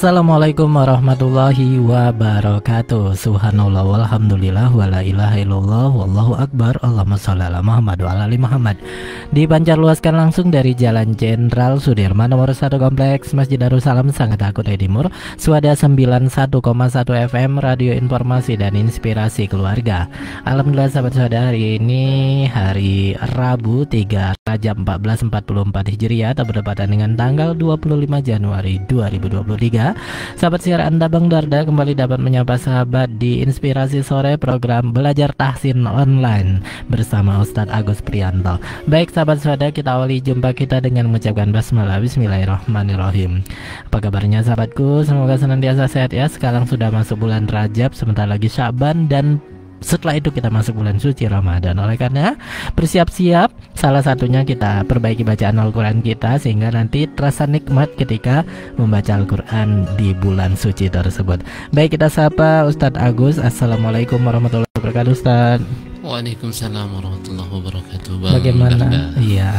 Assalamualaikum warahmatullahi wabarakatuh Subhanallah walhamdulillah wala ilaha illallah wallahu akbar Allahumma salli ala Muhammad wa ala Muhammad Dipancar luaskan langsung dari Jalan Jenderal Sudirman nomor 1 Kompleks Masjid Darussalam Sangat Sangataku Timur Suada 91,1 FM Radio Informasi dan Inspirasi Keluarga Alhamdulillah sahabat saudara hari ini hari Rabu 3 Rajab 1444 Hijriah Atau dengan tanggal 25 Januari 2023 Sahabat siaran Anda Bang Darda kembali dapat menyapa sahabat di Inspirasi Sore program Belajar Tahsin Online bersama Ustadz Agus Prianto. Baik sahabat suada kita awali jumpa kita dengan mengucapkan basmalah Bismillahirrahmanirrahim. Apa kabarnya sahabatku? Semoga senantiasa sehat ya. Sekarang sudah masuk bulan Rajab, sebentar lagi Syaban dan setelah itu kita masuk bulan suci Ramadan. Oleh karena bersiap-siap salah satunya kita perbaiki bacaan Al-Qur'an kita sehingga nanti terasa nikmat ketika membaca Al-Qur'an di bulan suci tersebut. Baik kita sapa Ustadz Agus. Assalamualaikum warahmatullahi wabarakatuh Ustadz. Waalaikumsalam warahmatullahi wabarakatuh. Bagaimana? Iya.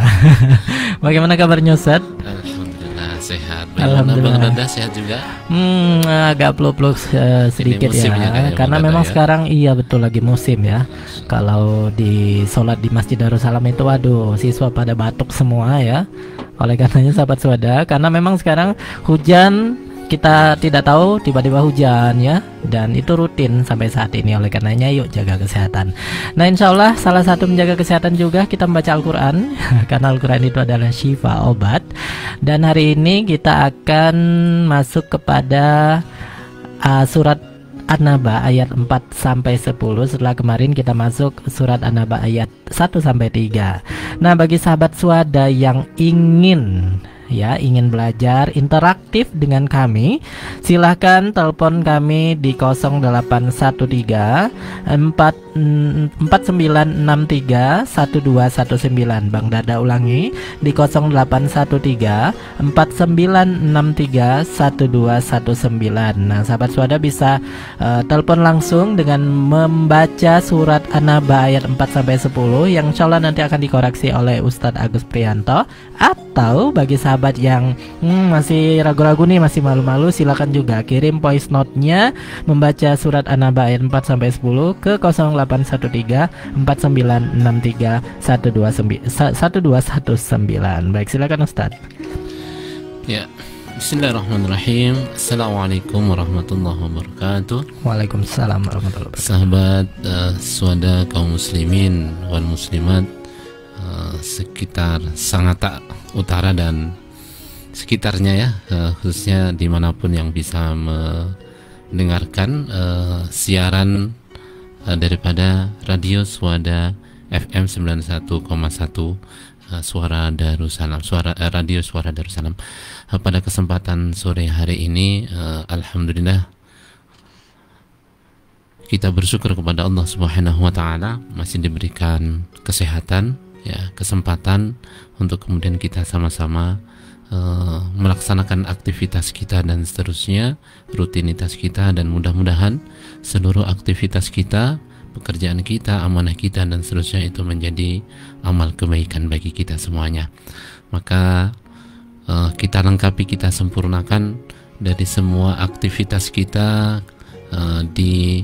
Bagaimana kabarnya Ustadz? Nah, sehat. Bagaimana Bang Dada sehat juga? Hmm, agak peluk-peluk eh, sedikit ya. ya. Karena memang ya. sekarang iya betul lagi musim ya. Kalau di sholat di Masjid Darussalam itu waduh, siswa pada batuk semua ya. Oleh karenanya sahabat suada, karena memang sekarang hujan kita tidak tahu tiba-tiba hujan ya dan itu rutin sampai saat ini oleh karenanya yuk jaga kesehatan nah insya Allah salah satu menjaga kesehatan juga kita membaca Al-Quran karena Al-Quran itu adalah syifa obat dan hari ini kita akan masuk kepada uh, surat An-Naba ayat 4 sampai 10 setelah kemarin kita masuk surat An-Naba ayat 1 sampai 3. Nah, bagi sahabat suada yang ingin ya ingin belajar interaktif dengan kami silahkan telepon kami di 0813 4963 1219 Bang Dada ulangi di 0813 4963 1219 Nah sahabat suara bisa uh, telepon langsung dengan membaca surat an ayat 4 sampai 10 yang insyaallah nanti akan dikoreksi oleh Ustadz Agus Prianto atau bagi sahabat sahabat yang hmm, masih ragu-ragu nih, masih malu-malu, silakan juga kirim voice note-nya membaca surat An-Naba ayat 4 sampai 10 ke 0813 4963 Baik, silakan Ustaz. Ya. Bismillahirrahmanirrahim Assalamualaikum warahmatullahi wabarakatuh Waalaikumsalam warahmatullahi wabarakatuh Sahabat uh, suada kaum muslimin wal muslimat uh, Sekitar Sangatta Utara dan sekitarnya ya uh, khususnya dimanapun yang bisa mendengarkan uh, siaran uh, daripada radio Suada FM 91,1 uh, Suara Darussalam Suara uh, Radio Suara Darussalam uh, pada kesempatan sore hari ini uh, alhamdulillah kita bersyukur kepada Allah Subhanahu wa taala masih diberikan kesehatan ya kesempatan untuk kemudian kita sama-sama Eh, melaksanakan aktivitas kita dan seterusnya, rutinitas kita dan mudah-mudahan seluruh aktivitas kita, pekerjaan kita, amanah kita dan seterusnya itu menjadi amal kebaikan bagi kita semuanya. Maka uh, kita lengkapi, kita sempurnakan dari semua aktivitas kita uh, di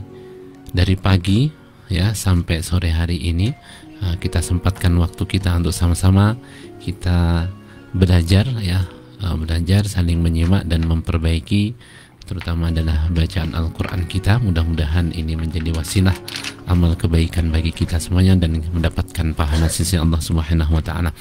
dari pagi ya sampai sore hari ini kita sempatkan waktu kita untuk sama-sama kita belajar ya eh, belajar saling menyimak dan memperbaiki terutama adalah bacaan Al-Quran kita mudah-mudahan ini menjadi wasilah amal kebaikan bagi kita semuanya dan mendapatkan pahala sisi Allah Subhanahu wa taala.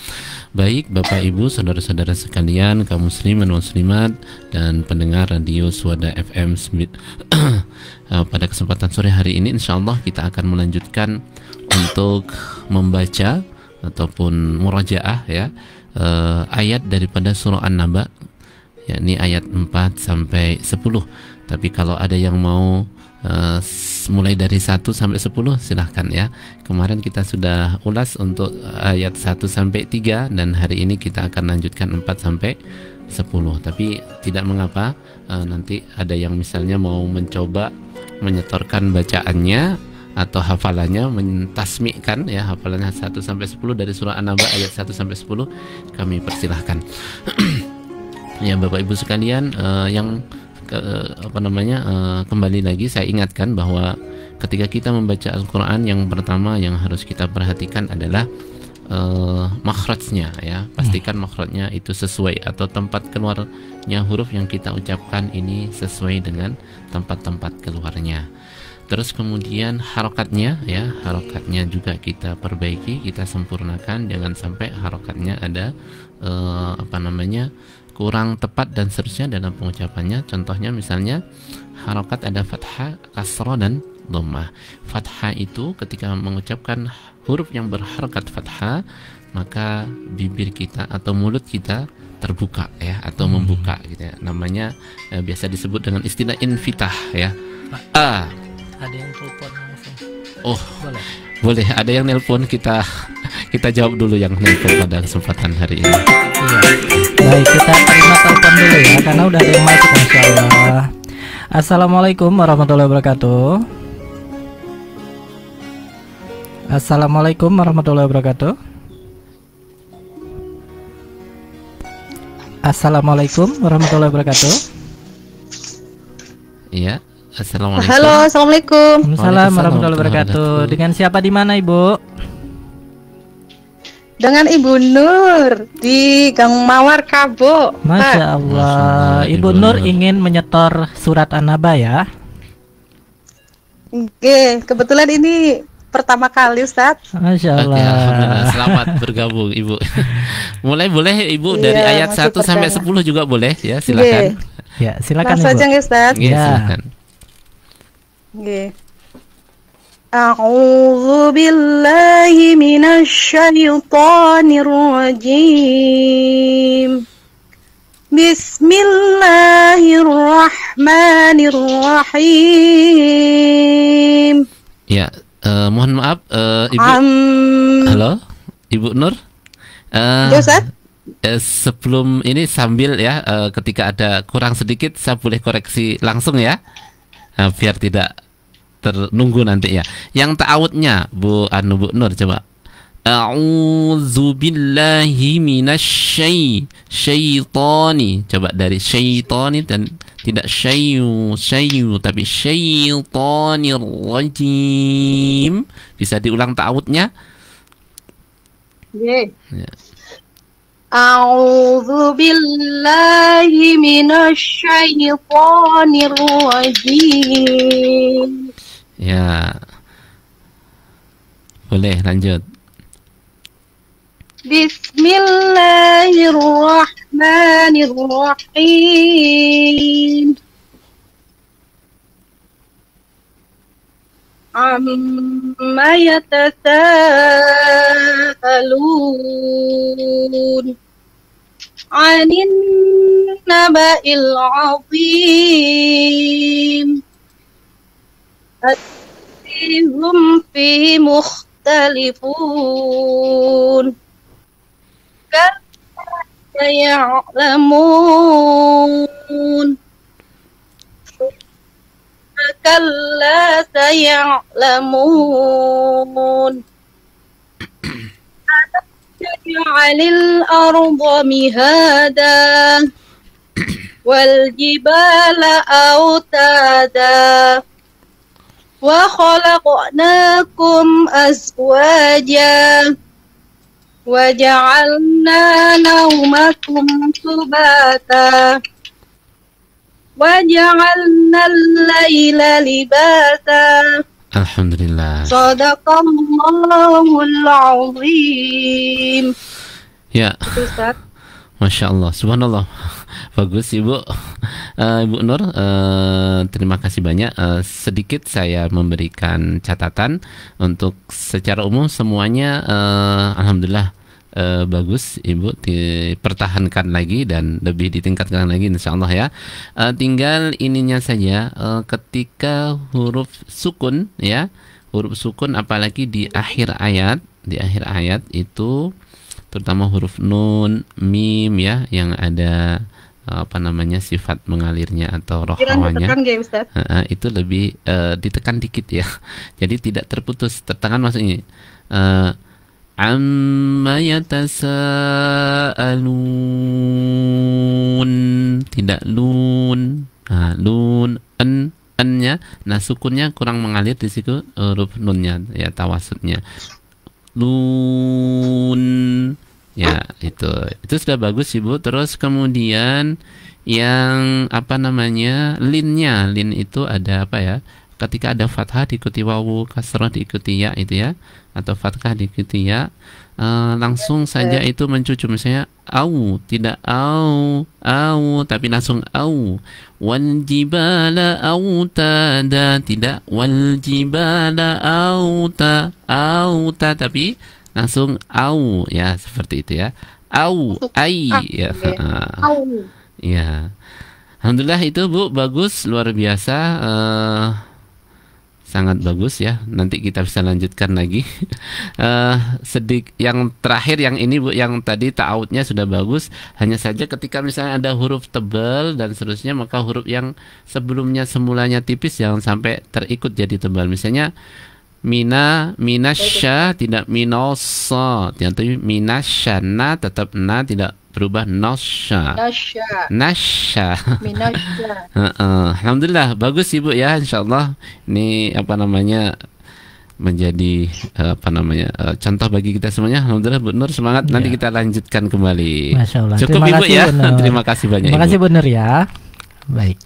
Baik Bapak Ibu, saudara-saudara sekalian, kaum muslimin muslimat dan pendengar radio Suada FM Smith. Eh, pada kesempatan sore hari ini Insya Allah kita akan melanjutkan untuk membaca ataupun murajaah ya uh, ayat daripada surah An-Naba yakni ayat 4 sampai 10. Tapi kalau ada yang mau uh, mulai dari 1 sampai 10 silahkan ya. Kemarin kita sudah ulas untuk ayat 1 sampai 3 dan hari ini kita akan lanjutkan 4 sampai 10. Tapi tidak mengapa uh, nanti ada yang misalnya mau mencoba menyetorkan bacaannya atau hafalannya mentasmikan ya hafalannya 1 sampai 10 dari surah An-Naba ayat 1 sampai 10 kami persilahkan. ya Bapak Ibu sekalian uh, yang ke, eh, apa namanya uh, kembali lagi saya ingatkan bahwa ketika kita membaca Al-Qur'an yang pertama yang harus kita perhatikan adalah uh, makhrajnya ya hmm. pastikan makhrajnya itu sesuai atau tempat keluarnya huruf yang kita ucapkan ini sesuai dengan tempat-tempat keluarnya terus kemudian harokatnya ya harokatnya juga kita perbaiki kita sempurnakan jangan sampai harokatnya ada eh, apa namanya kurang tepat dan seterusnya dalam pengucapannya contohnya misalnya harokat ada fathah kasro dan domah fathah itu ketika mengucapkan huruf yang berharokat fathah maka bibir kita atau mulut kita terbuka ya atau hmm. membuka gitu ya namanya eh, biasa disebut dengan istilah invitah ya a ada yang telepon ya? oh boleh boleh ada yang nelpon kita kita jawab dulu yang nelpon pada kesempatan hari ini iya. baik kita terima telepon dulu ya karena udah ada yang masuk masya Allah assalamualaikum warahmatullahi wabarakatuh assalamualaikum warahmatullahi wabarakatuh assalamualaikum warahmatullahi wabarakatuh iya Assalamualaikum. Halo, assalamualaikum. Waalaikumsalam warahmatullahi wabarakatuh. Dengan siapa di mana ibu? Dengan Ibu Nur di Gang Mawar Kabo. Masya Allah. Ibu, Nur ingin menyetor surat Anaba ya? Oke, kebetulan ini pertama kali Ustaz. Masya Allah. Oke, Selamat bergabung Ibu. Mulai boleh Ibu iya, dari ayat 1 sampai 10 juga boleh ya, iya. silakan. Oke. Ya, silakan Langsung Ibu. aja Ustaz. Iya, ya. silakan. Nggih. A'udzu billahi minasy syaithanir rajim. Bismillahirrahmanirrahim. Ya, uh, mohon maaf uh, Ibu. Um, Halo, Ibu Nur. Uh, Eh, sebelum ini sambil ya eh, ketika ada kurang sedikit saya boleh koreksi langsung ya eh, biar tidak ternunggu nanti ya. Yang ta'awudnya Bu Anu Bu Nur coba. A'udzu billahi minasy syaitani. Coba dari syaitani dan tidak syayu syayu tapi syaitanir rajim. Bisa diulang ta'awudnya? Yeah. Ya. أعوذ بالله من الشيطان الرجيم Ya. Boleh lanjut. Bismillahirrahmanirrahim. عما يتساءلون عن النبأ العظيم هم فيه مختلفون كلا سيعلمون كلا سيعلمون على الأرض مهادا والجبال أوتادا وخلقناكم أزواجا وجعلنا نومكم سباتا وجعلنا الليل لباسا الحمد لله صدق الله العظيم يا yeah. Masya Allah, subhanallah, bagus ibu, uh, ibu Nur, uh, terima kasih banyak. Uh, sedikit saya memberikan catatan untuk secara umum semuanya, uh, alhamdulillah uh, bagus ibu, dipertahankan lagi dan lebih ditingkatkan lagi, insya Allah ya. Uh, tinggal ininya saja, uh, ketika huruf sukun ya, huruf sukun apalagi di akhir ayat, di akhir ayat itu terutama huruf nun, mim ya yang ada eh, apa namanya sifat mengalirnya atau rohawanya ya, uh, itu lebih uh, ditekan dikit ya jadi tidak terputus tertekan maksudnya uh, amma yatasaalun tidak lun nah, nun en ennya nah sukunnya kurang mengalir di situ huruf nunnya ya tawasudnya lun Ya, itu. Itu sudah bagus Ibu. Terus kemudian yang apa namanya? linnya. Lin itu ada apa ya? Ketika ada fathah diikuti wawu, kasrah diikuti ya itu ya atau fathah diikuti ya. Uh, langsung iya, saja iya. itu mencucu misalnya au tidak au au tapi langsung au wanjibala au tada tidak au ta au ta tapi langsung au ya seperti itu ya au ai ya au ya alhamdulillah itu bu bagus luar biasa uh, sangat bagus ya nanti kita bisa lanjutkan lagi uh, sedik yang terakhir yang ini bu yang tadi tautnya sudah bagus hanya saja ketika misalnya ada huruf tebal dan seterusnya maka huruf yang sebelumnya semulanya tipis jangan sampai terikut jadi tebal misalnya mina minasya tidak minosa yang tapi minasya na tetap na tidak berubah nasya nasya alhamdulillah bagus ibu ya insyaallah ini apa namanya menjadi eh, apa namanya eh, contoh bagi kita semuanya. Alhamdulillah Bu Nur semangat. Ya. Nanti kita lanjutkan kembali. Masya Allah. Cukup terima Ibu kasih, ya. Terima kasih banyak. Terima kasih Bu Nur ya. Baik.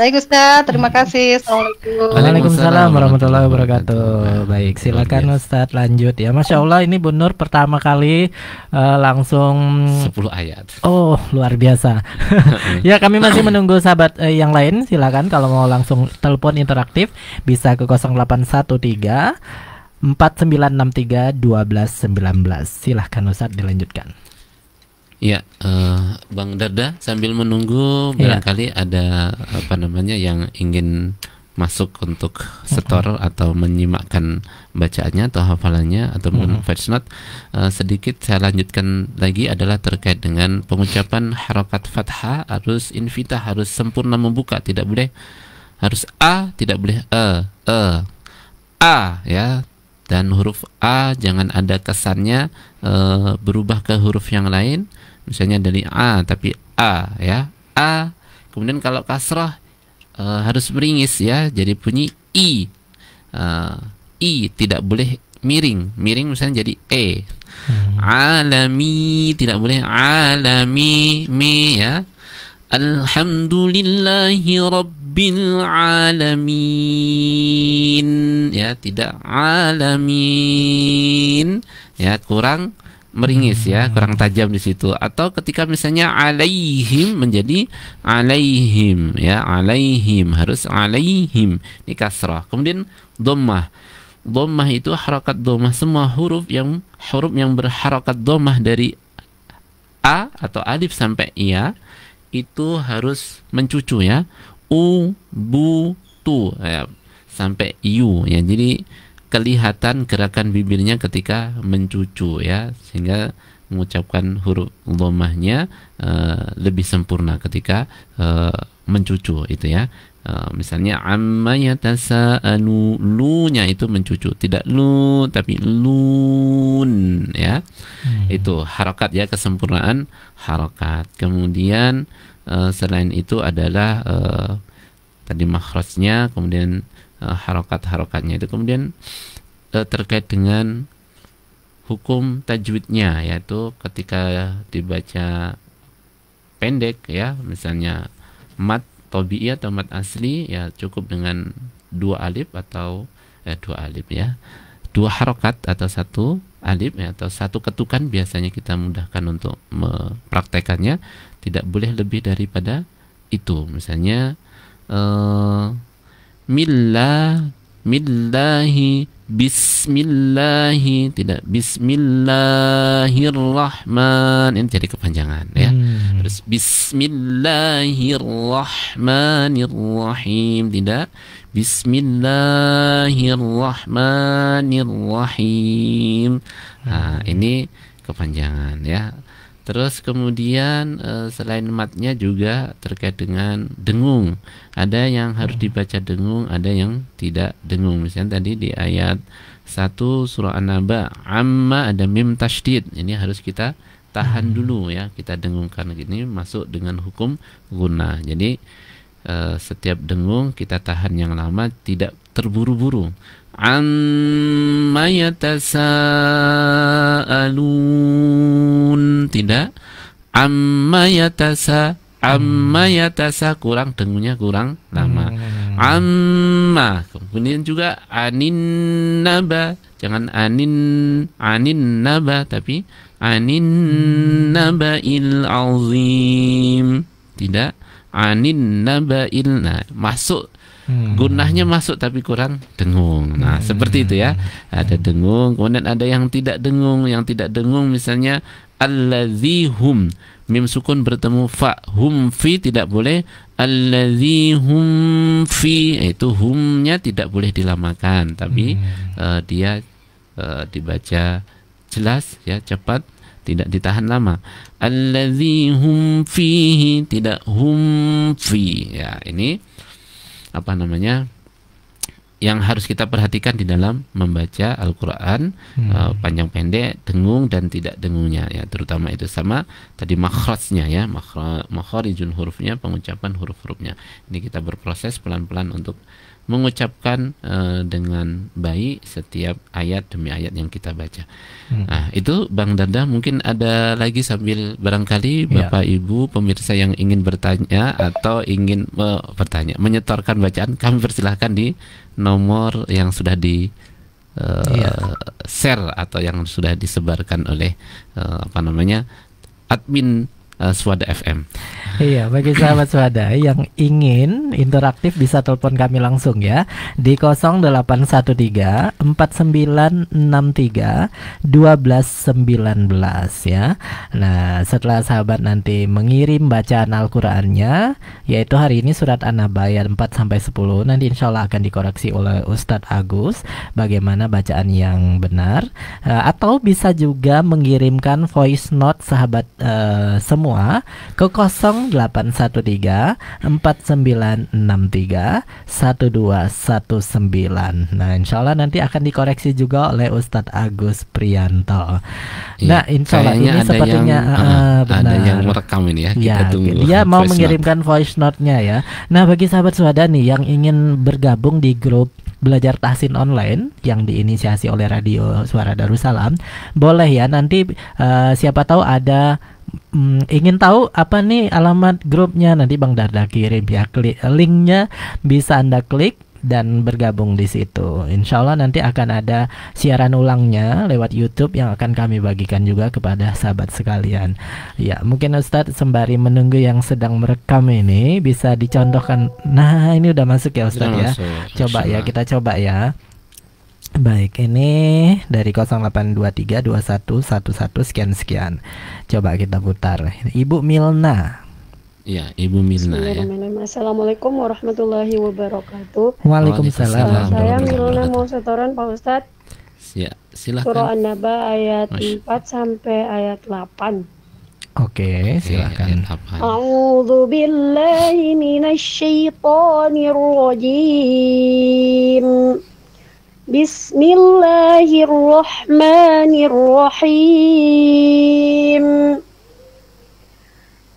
Baik Ustaz, terima hmm. kasih. Assalamualaikum. Waalaikumsalam warahmatullahi wabarakatuh. Baik, silakan Ustaz lanjut ya. Masya Allah ini Bu Nur pertama kali uh, langsung 10 ayat. Oh, luar biasa. ya, kami masih menunggu sahabat uh, yang lain. Silakan kalau mau langsung telepon interaktif bisa ke 0813 4963 1219. Silakan Ustaz dilanjutkan. Ya, uh, Bang Darda sambil menunggu ya. barangkali ada apa namanya yang ingin masuk untuk setor uh-huh. atau menyimakkan bacaannya atau hafalannya atau uh-huh. uh, sedikit saya lanjutkan lagi adalah terkait dengan pengucapan harokat fathah harus invita harus sempurna membuka tidak boleh harus a tidak boleh e e a ya dan huruf a jangan ada kesannya e, berubah ke huruf yang lain misalnya dari a tapi a ya a kemudian kalau kasrah e, harus meringis ya jadi bunyi i e, i tidak boleh miring miring misalnya jadi e hmm. alami tidak boleh alami me ya Alhamdulillahi Rabbil Alamin Ya tidak alamin Ya kurang meringis ya, kurang tajam di situ atau ketika misalnya alaihim menjadi alaihim ya, alaihim harus alaihim ini kasrah. Kemudian domah domah itu harokat domah semua huruf yang huruf yang berharokat domah dari a atau alif sampai iya itu harus mencucu ya. u bu tu ya, sampai u ya. Jadi kelihatan gerakan bibirnya ketika mencucu ya sehingga mengucapkan huruf lomahnya uh, eh, lebih sempurna ketika uh, mencucu itu ya uh, misalnya amanya tasa lunya itu mencucu tidak lu tapi lun ya hmm. itu harokat ya kesempurnaan harokat kemudian uh, selain itu adalah uh, tadi makhrajnya kemudian uh, harokat-harokatnya itu kemudian uh, terkait dengan hukum tajwidnya yaitu ketika dibaca pendek ya misalnya mat tobi'i atau mat asli ya cukup dengan dua alif atau eh, dua alif ya dua harokat atau satu alif ya, atau satu ketukan biasanya kita mudahkan untuk mempraktekannya tidak boleh lebih daripada itu misalnya eh, millah millahi bismillahi tidak bismillahirrahman ini jadi kepanjangan ya hmm. terus bismillahirrahmanirrahim tidak bismillahirrahmanirrahim nah ini kepanjangan ya Terus kemudian eh, selain matnya juga terkait dengan dengung. Ada yang harus hmm. dibaca dengung, ada yang tidak dengung. Misalnya tadi di ayat 1 surah An-Naba, amma ada mim tasydid. Ini harus kita tahan hmm. dulu ya, kita dengungkan ini masuk dengan hukum guna. Jadi eh, setiap dengung kita tahan yang lama tidak terburu-buru amma yatasaalun. Tidak. Amma yatasa amma hmm. yatasa kurang dengunya kurang lama. Hmm. Amma. Kemudian juga anin naba. Jangan anin anin naba tapi anin naba il azim. Tidak anin nabail. Nah, masuk hmm. gunahnya masuk tapi kurang dengung. Nah, hmm. seperti itu ya. Ada dengung, kemudian ada yang tidak dengung, yang tidak dengung misalnya alladzihum mim sukun bertemu fa hum fi tidak boleh alladzihum hum fi itu humnya tidak boleh dilamakan tapi hmm. uh, dia uh, dibaca jelas ya cepat tidak ditahan lama alladzihum hum fihi tidak hum fi ya ini apa namanya yang harus kita perhatikan di dalam membaca Al-Qur'an hmm. uh, panjang pendek, dengung dan tidak dengungnya ya, terutama itu sama tadi makhrajnya ya, makhraj hurufnya, pengucapan huruf-hurufnya. Ini kita berproses pelan-pelan untuk mengucapkan uh, dengan baik setiap ayat demi ayat yang kita baca. Hmm. Nah, itu Bang Dada mungkin ada lagi sambil barangkali ya. Bapak Ibu pemirsa yang ingin bertanya atau ingin uh, bertanya, menyetorkan bacaan kami persilahkan di nomor yang sudah di uh, ya. share atau yang sudah disebarkan oleh uh, apa namanya admin uh, Swada FM. Iya, bagi sahabat swadaya yang ingin interaktif bisa telepon kami langsung ya di 0813 4963 1219 ya. Nah, setelah sahabat nanti mengirim bacaan Al-Qur'annya yaitu hari ini surat An-Naba 4 sampai 10 nanti insya Allah akan dikoreksi oleh Ustadz Agus bagaimana bacaan yang benar eh, atau bisa juga mengirimkan voice note sahabat uh, semua ke 0 0813 4963 1219. Nah, insya Allah nanti akan dikoreksi juga oleh Ustadz Agus Prianto. Ya, nah, insya Allah ini sepertinya yang, uh, benar. ada yang ah, ah, merekam ini ya. Kita ya, tunggu. Dia mau mengirimkan voice note-nya ya. Nah, bagi sahabat suada yang ingin bergabung di grup belajar tahsin online yang diinisiasi oleh radio Suara Darussalam. Boleh ya nanti uh, siapa tahu ada Hmm, ingin tahu apa nih alamat grupnya nanti Bang Darda kirim ya klik eh, linknya bisa anda klik dan bergabung di situ. Insya Allah nanti akan ada siaran ulangnya lewat YouTube yang akan kami bagikan juga kepada sahabat sekalian. Ya, mungkin Ustadz sembari menunggu yang sedang merekam ini bisa dicontohkan. Nah, ini udah masuk ya Ustadz ya. Masuk, coba ya, kita coba ya. Baik, ini dari 08232111 sekian sekian. Coba kita putar. Ibu Milna Ya, Ibu Milna ya. Assalamualaikum warahmatullahi wabarakatuh. Waalaikumsalam. Saya Milna mau setoran Pak Ustad. Ya, silakan. Surah An-Naba ayat Masya. 4 sampai ayat 8. Oke, silakan. Ya, A'udzu billahi minasy syaithanir rajim. Bismillahirrahmanirrahim.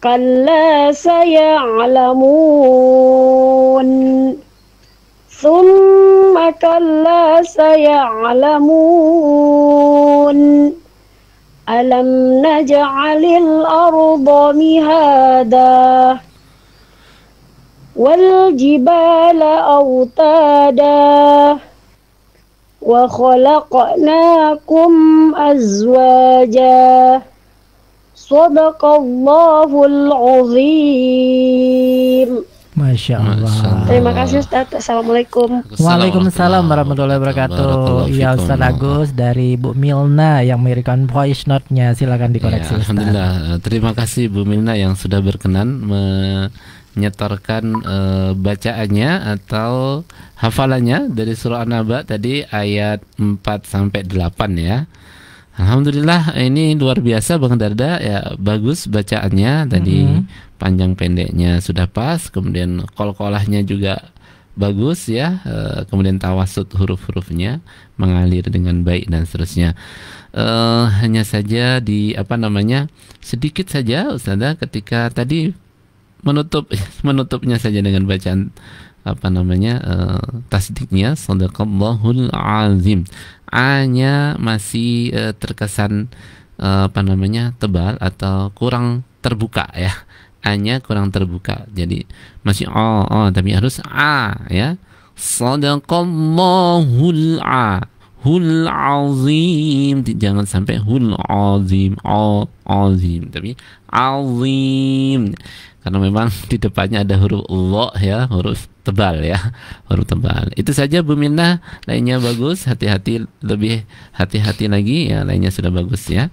كلا سيعلمون ثم كلا سيعلمون ألم نجعل الأرض مهادا والجبال أوتادا وخلقناكم أزواجا Sadaqallahul azim. Masya Allah. Terima kasih Ustaz. Assalamualaikum. Waalaikumsalam warahmatullahi wabarakatuh. Ya Ustaz Agus dari Bu Milna yang memberikan voice note-nya silakan dikoreksi. Ya, Alhamdulillah. Eh, terima kasih Bu Milna yang sudah berkenan menyetorkan uh, bacaannya atau hafalannya dari surah An-Naba tadi ayat 4 sampai 8 ya. Alhamdulillah ini luar biasa Bang Darda ya bagus bacaannya tadi mm -hmm. panjang pendeknya sudah pas kemudian kol-kolahnya juga bagus ya e, kemudian tawasut huruf-hurufnya mengalir dengan baik dan seterusnya e, hanya saja di apa namanya sedikit saja Ustazah ketika tadi menutup menutupnya saja dengan bacaan apa namanya uh, tasdiknya sadaqallahul azim A-nya masih uh, terkesan uh, apa namanya tebal atau kurang terbuka ya. A-nya kurang terbuka. Jadi masih o oh, o oh, tapi harus a ya. Sadaqallahul a hul azim jangan sampai hul azim o azim tapi azim karena memang di depannya ada huruf Allah ya, huruf tebal ya, huruf tebal. Itu saja Bu Minna lainnya bagus, hati-hati lebih hati-hati lagi ya, lainnya sudah bagus ya.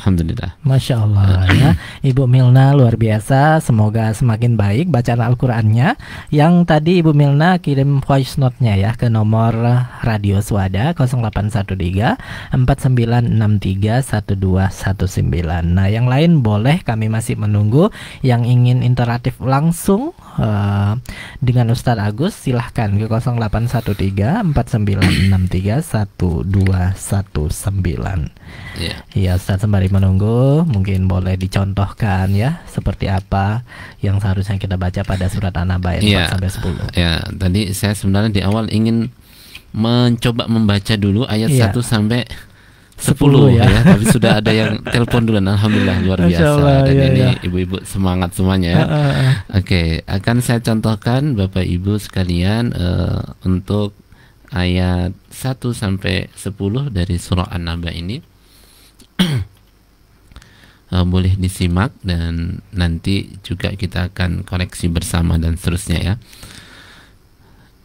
Alhamdulillah. Masya Allah ya, Ibu Milna luar biasa. Semoga semakin baik bacaan Al-Qurannya. Yang tadi Ibu Milna kirim voice note-nya ya ke nomor radio Swada 0813 4963 1219. Nah, yang lain boleh kami masih menunggu yang ingin interaktif langsung uh, dengan Ustadz Agus silahkan ke 0813 4963 1219. Iya. Yeah. Ustadz sembari menunggu mungkin boleh dicontohkan ya seperti apa yang seharusnya kita baca pada surat An-Naba ayat yeah. 4 sampai 10. Ya, yeah. tadi saya sebenarnya di awal ingin mencoba membaca dulu ayat yeah. 1 sampai sepuluh ya, ya tapi sudah ada yang telepon dulu alhamdulillah luar biasa Allah, dan ya, ini ibu iya. ibu-ibu semangat semuanya ya. uh, uh. Oke, okay, akan saya contohkan Bapak Ibu sekalian uh, untuk ayat 1 sampai 10 dari surah An-Naba ini. uh, boleh disimak dan nanti juga kita akan koreksi bersama dan seterusnya ya.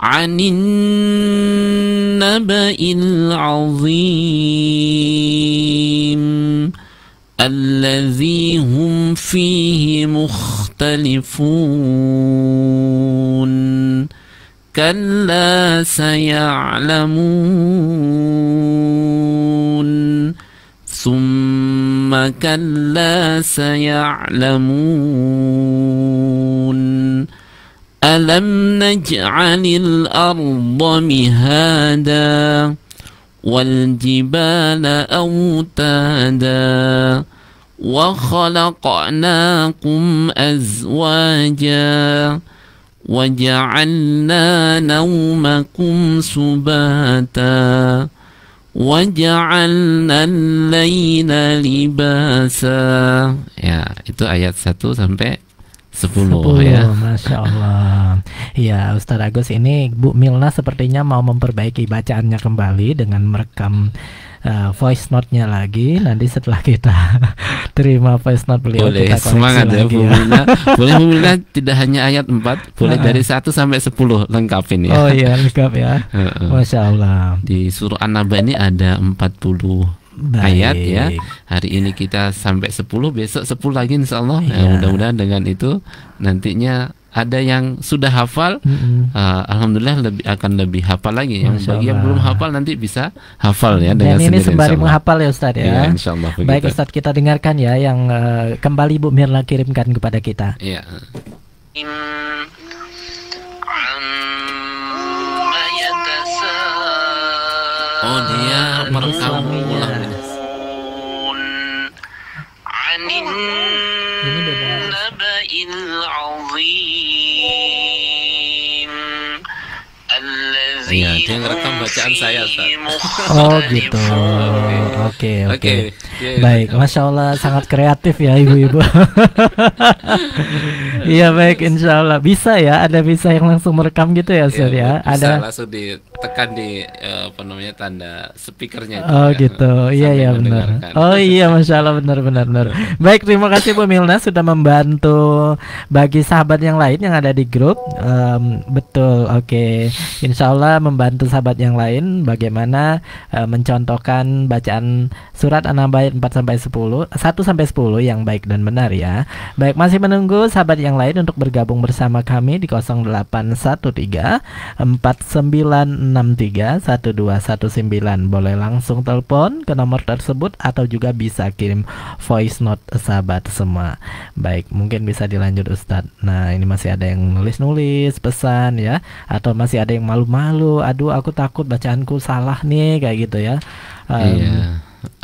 عن النبأ العظيم الذي هم فيه مختلفون كلا سيعلمون ثم كلا سيعلمون ألم نجعل الأرض مهادا والجبال أوتادا وخلقناكم أزواجا وجعلنا نومكم سباتا وجعلنا الليل لباسا يا itu ayat 1 sampai 10, 10 ya. Masya Allah. ya Ustadz Agus ini Bu Milna sepertinya mau memperbaiki bacaannya kembali dengan merekam uh, voice note-nya lagi. Nanti setelah kita terima voice note beliau boleh, kita semangat ya, lagi, ya, Bu Milna. Ya. boleh Bu Milna tidak hanya ayat 4, boleh uh -uh. dari 1 sampai 10 lengkap ini ya. Oh iya lengkap ya. Uh -uh. Masya Allah. Di surah An-Naba ini ada 40 Baik. ayat ya. Hari ini kita sampai 10, besok 10 lagi insya Allah. Ya. Nah, mudah-mudahan dengan itu nantinya ada yang sudah hafal, mm -hmm. uh, alhamdulillah lebih akan lebih hafal lagi. Yang bagi yang belum hafal nanti bisa hafal ya dengan Dan ini sendiri, sembari menghafal ya Ustaz ya. ya insya Allah, Baik Ustaz kita dengarkan ya yang uh, kembali Bu Mirna kirimkan kepada kita. Iya. Ya. Oh dia merekam. من نبأ العظيم Iya, dia ngerekam bacaan saya, Ustaz. Oh, gitu. Oke, oke. Baik, Masya Allah sangat kreatif ya ibu-ibu. Iya, baik, insya Allah. Bisa ya, ada bisa yang langsung merekam gitu ya, Ustaz ya? Iya, bisa ada... langsung ditekan di, eh, apa namanya, tanda speakernya. Oh, ya. gitu. Iya, iya, benar. Oh, iya, Masya Allah, benar, benar, benar. baik, terima kasih Bu Milna sudah membantu bagi sahabat yang lain yang ada di grup. Um, betul, oke. Okay. Insya Allah membantu sahabat yang lain bagaimana uh, mencontohkan bacaan surat An-Naba ayat 4 sampai 10, 1 sampai 10 yang baik dan benar ya. Baik, masih menunggu sahabat yang lain untuk bergabung bersama kami di 0813 4963 1219. Boleh langsung telepon ke nomor tersebut atau juga bisa kirim voice note sahabat semua. Baik, mungkin bisa dilanjut Ustadz. Nah, ini masih ada yang nulis-nulis pesan ya atau masih ada yang malu-malu aduh aku takut bacaanku salah nih kayak gitu ya um, iya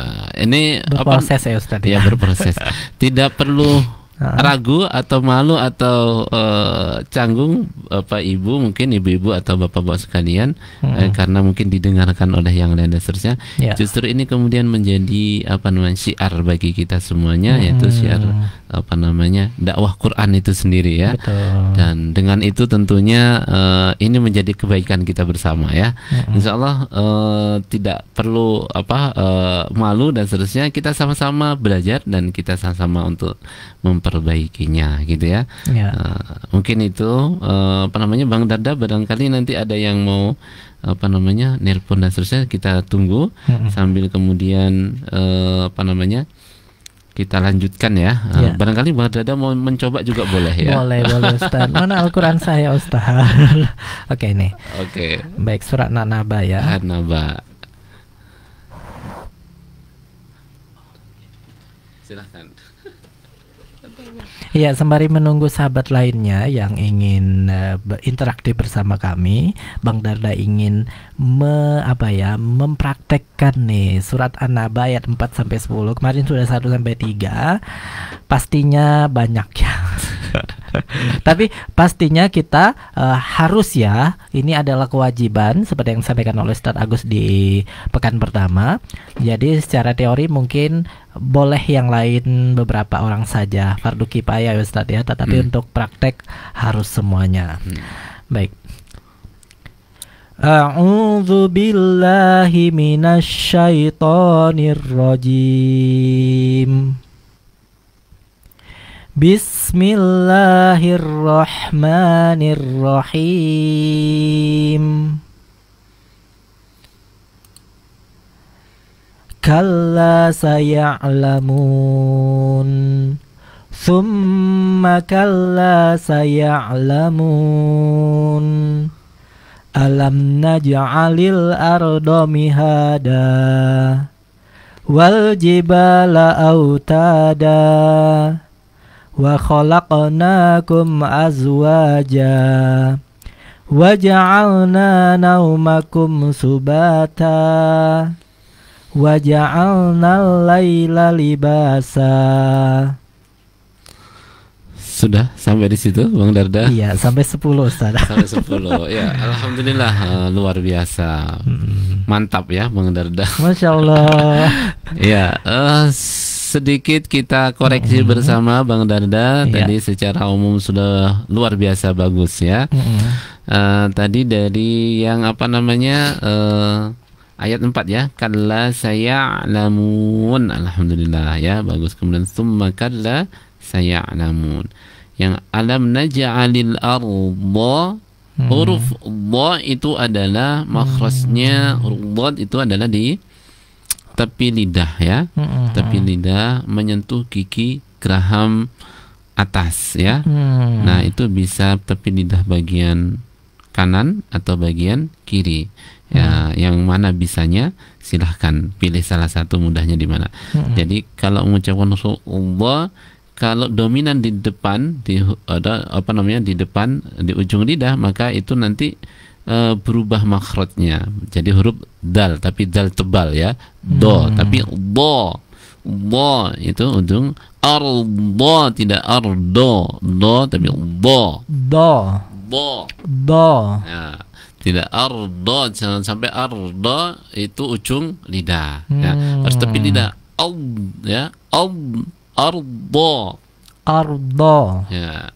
uh, ini berproses apa, ya Ustaz ya iya, berproses tidak perlu Nah. ragu atau malu atau uh, canggung bapak ibu mungkin ibu-ibu atau bapak-bapak sekalian hmm. eh, karena mungkin didengarkan oleh yang lain dan seterusnya yeah. justru ini kemudian menjadi apa namanya syiar bagi kita semuanya hmm. yaitu syiar apa namanya dakwah Quran itu sendiri ya Betul. dan dengan itu tentunya uh, ini menjadi kebaikan kita bersama ya hmm. Insya Allah uh, tidak perlu apa uh, malu dan seterusnya kita sama-sama belajar dan kita sama-sama untuk memper memperbaikinya gitu ya. ya. Uh, mungkin itu uh, apa namanya Bang Darda barangkali nanti ada yang mau apa namanya nelpon dan seterusnya kita tunggu hmm. sambil kemudian uh, apa namanya kita lanjutkan ya. ya. Barangkali Bang Dada mau mencoba juga boleh ya. Boleh, boleh Ustaz. Mana Al-Qur'an saya Ustaz? Oke okay, nih. Oke. Okay. Baik, surat An-Naba ya. An-Naba. Silahkan. Iya, sembari menunggu sahabat lainnya yang ingin uh, interaktif bersama kami, Bang Darda ingin me, apa ya, mempraktekkan nih surat An-Naba ayat 4 sampai 10. Kemarin sudah 1 sampai 3. Pastinya banyak ya. Tapi pastinya kita uh, harus ya, ini adalah kewajiban seperti yang disampaikan oleh Ustadz Agus di pekan pertama. Jadi secara teori mungkin boleh yang lain beberapa orang saja fardu Kipaya ya ya, tetapi hmm. untuk praktek harus semuanya. Hmm. Baik. A'udzu billahi minasy syaithanir rajim. Bismillahirrahmanirrahim Kalla saya'lamun Thumma kalla saya'lamun Alam naj'alil ardo mihada Wal jibala autada wa khalaqnakum azwaja wa ja'alna naumakum subata wa ja'alna laila libasa sudah sampai di situ Bang Darda? Iya, sampai 10 Ustaz. sampai 10. Ya, alhamdulillah uh, luar biasa. Hmm. Mantap ya Bang Darda. Masya Allah Iya, uh, sedikit kita koreksi mm-hmm. bersama Bang Darda iya. tadi secara umum sudah luar biasa bagus ya. Mm-hmm. Uh, tadi dari yang apa namanya uh, ayat 4 ya. Kalla saya namun Alhamdulillah ya bagus. Kemudian summa kalla saya namun Yang alam naja'alil arda Huruf mm-hmm. dha itu adalah makhrajnya huruf mm-hmm. itu adalah di tepi lidah ya, hmm. tepi lidah menyentuh gigi geraham atas ya. Hmm. Nah, itu bisa tepi lidah bagian kanan atau bagian kiri. Ya, hmm. yang mana bisanya silahkan pilih salah satu mudahnya di mana. Hmm. Jadi kalau mengucapkan Allah kalau dominan di depan di ada apa namanya di depan di ujung lidah maka itu nanti Eh, berubah makhrajnya. Jadi huruf dal tapi dal tebal ya. Do hmm. tapi do. Do itu ujung ardo tidak ardo. Do tapi do. Do. Do. Do. Ya. Tidak ardo jangan sampai ardo itu ujung lidah ya. hmm. ya. Harus tapi lidah. Al ya. Al ardo. Ardo. Ya.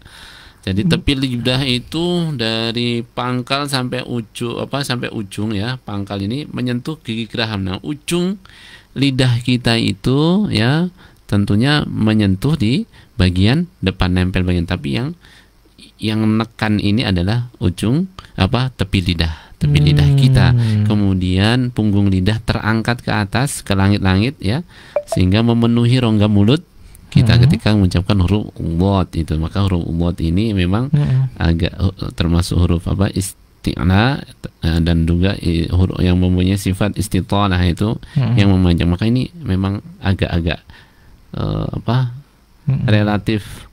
Jadi tepi lidah itu dari pangkal sampai ujung apa sampai ujung ya, pangkal ini menyentuh gigi geraham. Nah, ujung lidah kita itu ya tentunya menyentuh di bagian depan nempel bagian tapi yang yang menekan ini adalah ujung apa tepi lidah tepi hmm. lidah kita. Kemudian punggung lidah terangkat ke atas ke langit-langit ya, sehingga memenuhi rongga mulut kita hmm. ketika mengucapkan huruf dhad itu maka huruf dhad ini memang hmm. agak termasuk huruf apa isti'na e, dan juga huruf yang mempunyai sifat istitalah itu hmm. yang memanjang maka ini memang agak-agak uh, apa hmm. relatif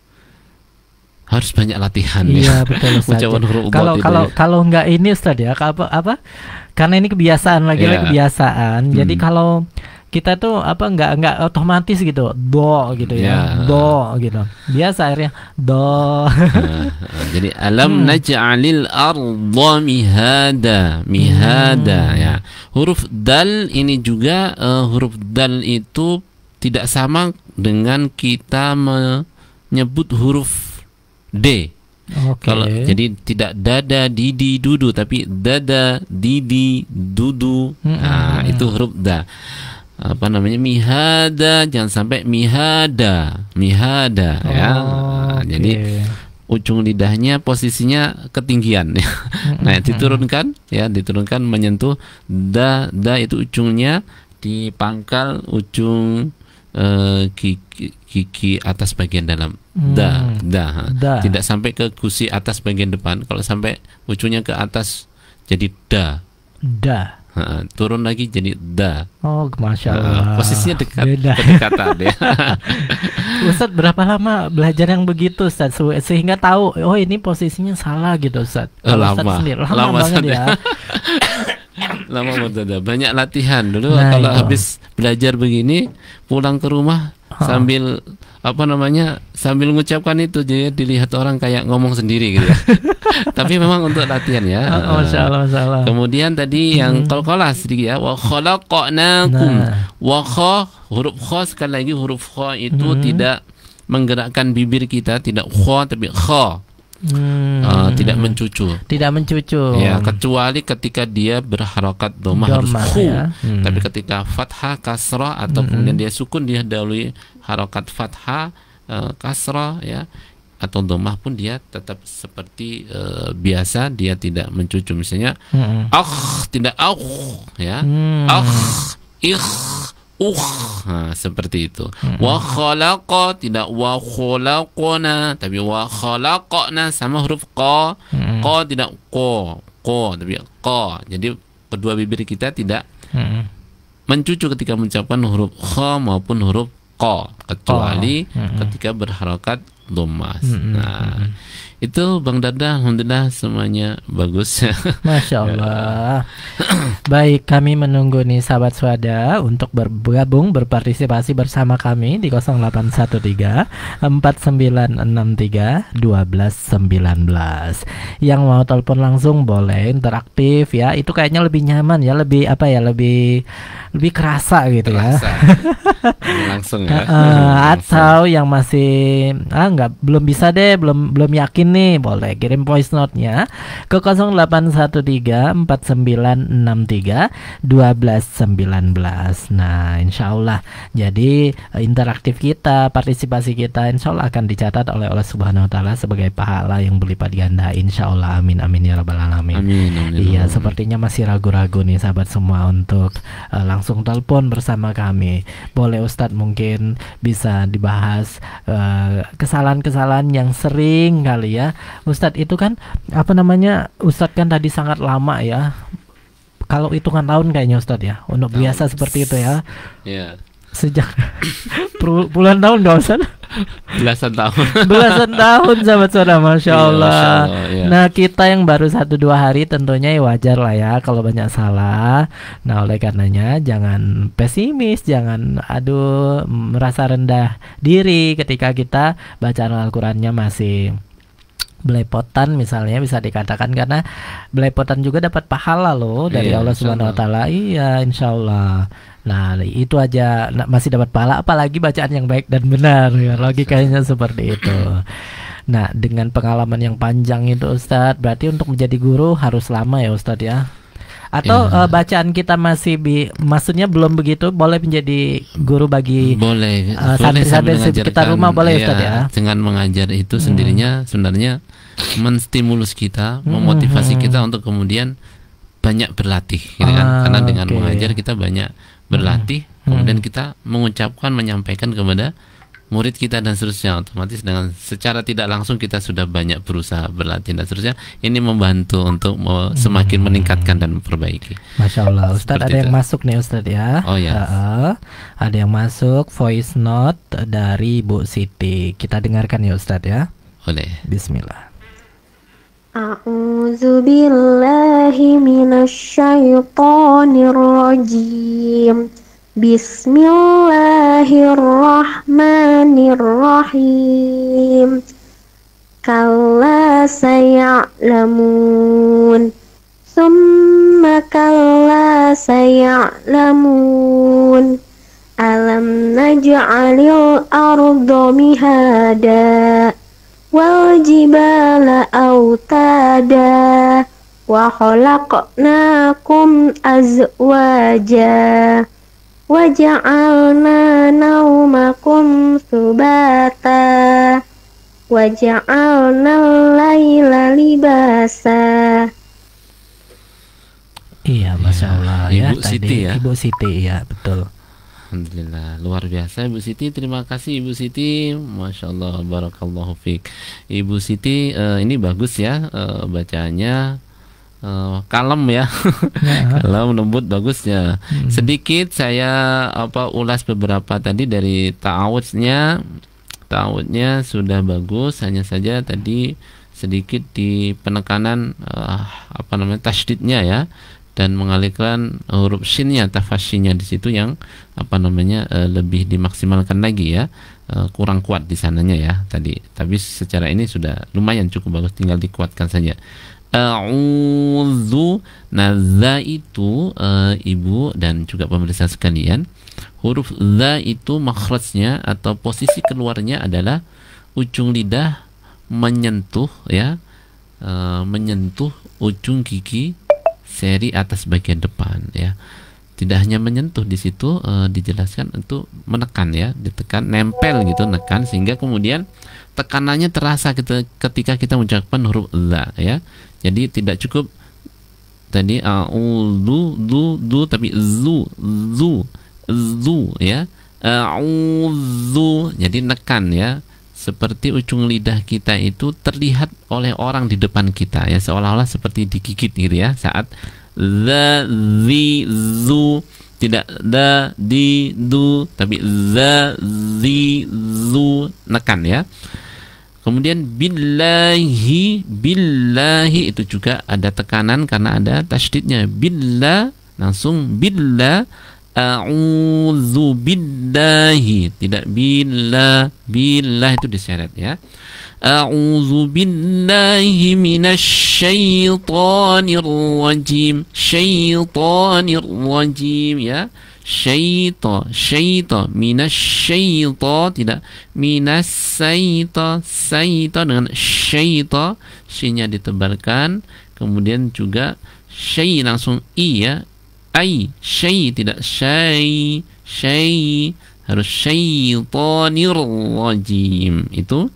harus banyak latihan ya, ya. betul Ucapan huruf Kalau kalau ya. kalau nggak ini Ustaz ya apa apa karena ini kebiasaan lagi yeah. lagi kebiasaan. Hmm. Jadi mm-hmm. kalau kita tuh apa nggak nggak otomatis gitu do gitu ya, ya do gitu biasa akhirnya do ah, ah. jadi alam hmm. naj'alil arda mihada mihada hmm. ya huruf dal ini juga uh, huruf dal itu tidak sama dengan kita menyebut huruf d Okay. Kalau jadi tidak dada didi dudu tapi dada didi dudu. Mm -hmm. Nah, itu huruf da apa namanya mihada jangan sampai mihada mihada oh, ya okay. jadi ujung lidahnya posisinya ketinggian ya nah diturunkan ya diturunkan menyentuh da da itu ujungnya di pangkal ujung uh, gigi, atas bagian dalam hmm. da, da da tidak sampai ke gusi atas bagian depan kalau sampai ujungnya ke atas jadi da da turun lagi jadi da. Oh, masya Allah. Uh, posisinya dekat, Beda. kedekatan ya. Ustadz berapa lama belajar yang begitu Ustadz sehingga tahu oh ini posisinya salah gitu Ustadz. Eh, lama. lama, lama banget ya. ya. lama banget ya. banyak latihan dulu nah, kalau itu. Iya. habis belajar begini pulang ke rumah sambil apa namanya sambil mengucapkan itu jadi dilihat orang kayak ngomong sendiri gitu ya. Tapi memang untuk latihan ya. Oh, oh, masya Allah, masya Allah. Kemudian tadi hmm. yang kolah sedikit ya. Wa khalaqnakum. Nah. Wa kha huruf kha sekali lagi huruf kha itu hmm. tidak menggerakkan bibir kita tidak kha tapi kha. Hmm. Uh, tidak mencucu. Tidak mencucu. Ya, kecuali ketika dia berharokat doma harus Ya. Hmm. Tapi hmm. ketika fathah kasroh atau hmm. kemudian dia sukun dia dahului harokat fathah uh, eh, kasroh ya atau domah pun dia tetap seperti uh, biasa dia tidak mencucu misalnya hmm. ah tidak ah ya hmm. ah ikh uh nah, seperti itu mm-hmm. wa khalaqa tidak wa khalaqona tapi wa khalaqona sama huruf qa mm-hmm. qa tidak ko ko tapi qa jadi kedua bibir kita tidak mm-hmm. mencucu ketika mengucapkan huruf kha maupun huruf qa kecuali mm-hmm. ketika berharokat dhamma mm-hmm. Hmm, nah hmm, hmm. Itu Bang Dada, alhamdulillah semuanya bagus. Masya Allah. Baik, kami menunggu nih sahabat swada untuk bergabung berpartisipasi bersama kami di 0813 4963 1219. Yang mau telepon langsung boleh interaktif ya. Itu kayaknya lebih nyaman ya, lebih apa ya, lebih lebih kerasa gitu ya. kerasa. ya. langsung ya. Uh, atau yang masih ah nggak belum bisa deh, belum belum yakin ini boleh kirim voice note-nya ke 0813 4963 1219. Nah, insya Allah jadi eh, interaktif kita, partisipasi kita insya Allah akan dicatat oleh Allah Subhanahu Wa Taala sebagai pahala yang berlipat ganda. Insya Allah, amin amin ya rabbal alamin. Amin. amin iya, sepertinya masih ragu-ragu nih sahabat semua untuk uh, langsung telepon bersama kami. Boleh Ustadz mungkin bisa dibahas eh, kesalahan-kesalahan uh, yang sering kali ya ya Ustadz itu kan apa namanya Ustadz kan tadi sangat lama ya kalau hitungan tahun kayaknya Ustadz ya untuk tahun. biasa seperti itu ya yeah. sejak puluhan tahun dong Ustadz belasan tahun belasan tahun sahabat saudara masya iya, Allah, ya, masya Allah ya. nah kita yang baru satu dua hari tentunya ya wajar lah ya kalau banyak salah nah oleh karenanya jangan pesimis jangan aduh merasa rendah diri ketika kita baca Al-Qurannya masih belepotan misalnya bisa dikatakan karena belepotan juga dapat pahala loh dari iya, Allah Subhanahu wa taala. Iya, insyaallah. Nah, itu aja nah, masih dapat pahala apalagi bacaan yang baik dan benar ya. Logikanya seperti itu. Nah, dengan pengalaman yang panjang itu Ustad berarti untuk menjadi guru harus lama ya Ustad ya? atau yeah. Iya. uh, bacaan kita masih bi maksudnya belum begitu boleh menjadi guru bagi boleh santri santri uh, sekitar rumah boleh ya, Ustaz iya, ya dengan mengajar itu iya. sendirinya sebenarnya menstimulus kita hmm, hmm, memotivasi hmm. kita untuk kemudian banyak berlatih gitu kan? ah, karena dengan okay. mengajar kita banyak hmm, berlatih hmm. kemudian kita mengucapkan menyampaikan kepada murid kita dan seterusnya otomatis dengan secara tidak langsung kita sudah banyak berusaha berlatih dan seterusnya ini membantu untuk semakin hmm. meningkatkan dan memperbaiki. Masya Allah Ustaz Seperti ada itu. yang masuk nih Ustaz ya. Oh ya. Yes. Uh, ada yang masuk voice note dari Bu Siti. Kita dengarkan ya Ustaz ya. Boleh. Bismillah. A'udzu billahi من الشيطان Bismillahirrahmanirrahim. Kalla saya'lamun. Summa kalla saya'lamun. Alam naj'alil ardu mihada wal jibala autada wa khalaqnakum azwaja Waja'alna naumakum subata Waja'alna layla libasa Iya, Masya ya, Allah ya, Ibu ya, Siti ya Ibu Siti, ya betul Alhamdulillah luar biasa Ibu Siti terima kasih Ibu Siti Masya Allah Barakallahu Fik Ibu Siti uh, ini bagus ya uh, bacaannya uh, kalem ya, ya. kalem lembut bagusnya. Hmm. Sedikit saya apa ulas beberapa tadi dari tautnya, tautnya sudah bagus, hanya saja tadi sedikit di penekanan uh, apa namanya tasdidnya ya dan mengalihkan huruf sinnya tafasinya di situ yang apa namanya uh, lebih dimaksimalkan lagi ya uh, kurang kuat di sananya ya tadi tapi secara ini sudah lumayan cukup bagus tinggal dikuatkan saja a'udzu nazza itu uh, eh, ibu dan juga pemirsa sekalian huruf za itu makhrajnya atau posisi keluarnya adalah ujung lidah menyentuh ya uh, menyentuh ujung gigi seri atas bagian depan ya tidak hanya menyentuh di situ e, dijelaskan untuk menekan ya ditekan nempel gitu nekan sehingga kemudian tekanannya terasa kita, gitu ketika kita mengucapkan huruf la ya jadi tidak cukup tadi a'udzu uh, du du tapi zu zu zu ya. A'udzu. Uh, Jadi nekan ya. Seperti ujung lidah kita itu terlihat oleh orang di depan kita ya seolah-olah seperti digigit gitu ya saat the zi zu tidak the di du tapi the zi zu nekan ya. Kemudian billahi billahi itu juga ada tekanan karena ada tasydidnya. billa langsung billa a'udzu billahi tidak billa billah itu diseret ya a'udzu billahi minasyaitonir rajim syaitonir rajim ya syaito syaito minas syaito tidak minas syaito syaito dengan syaito sinya ditebalkan kemudian juga syai langsung i ya ai syai tidak syai syai harus syaitonir rajim itu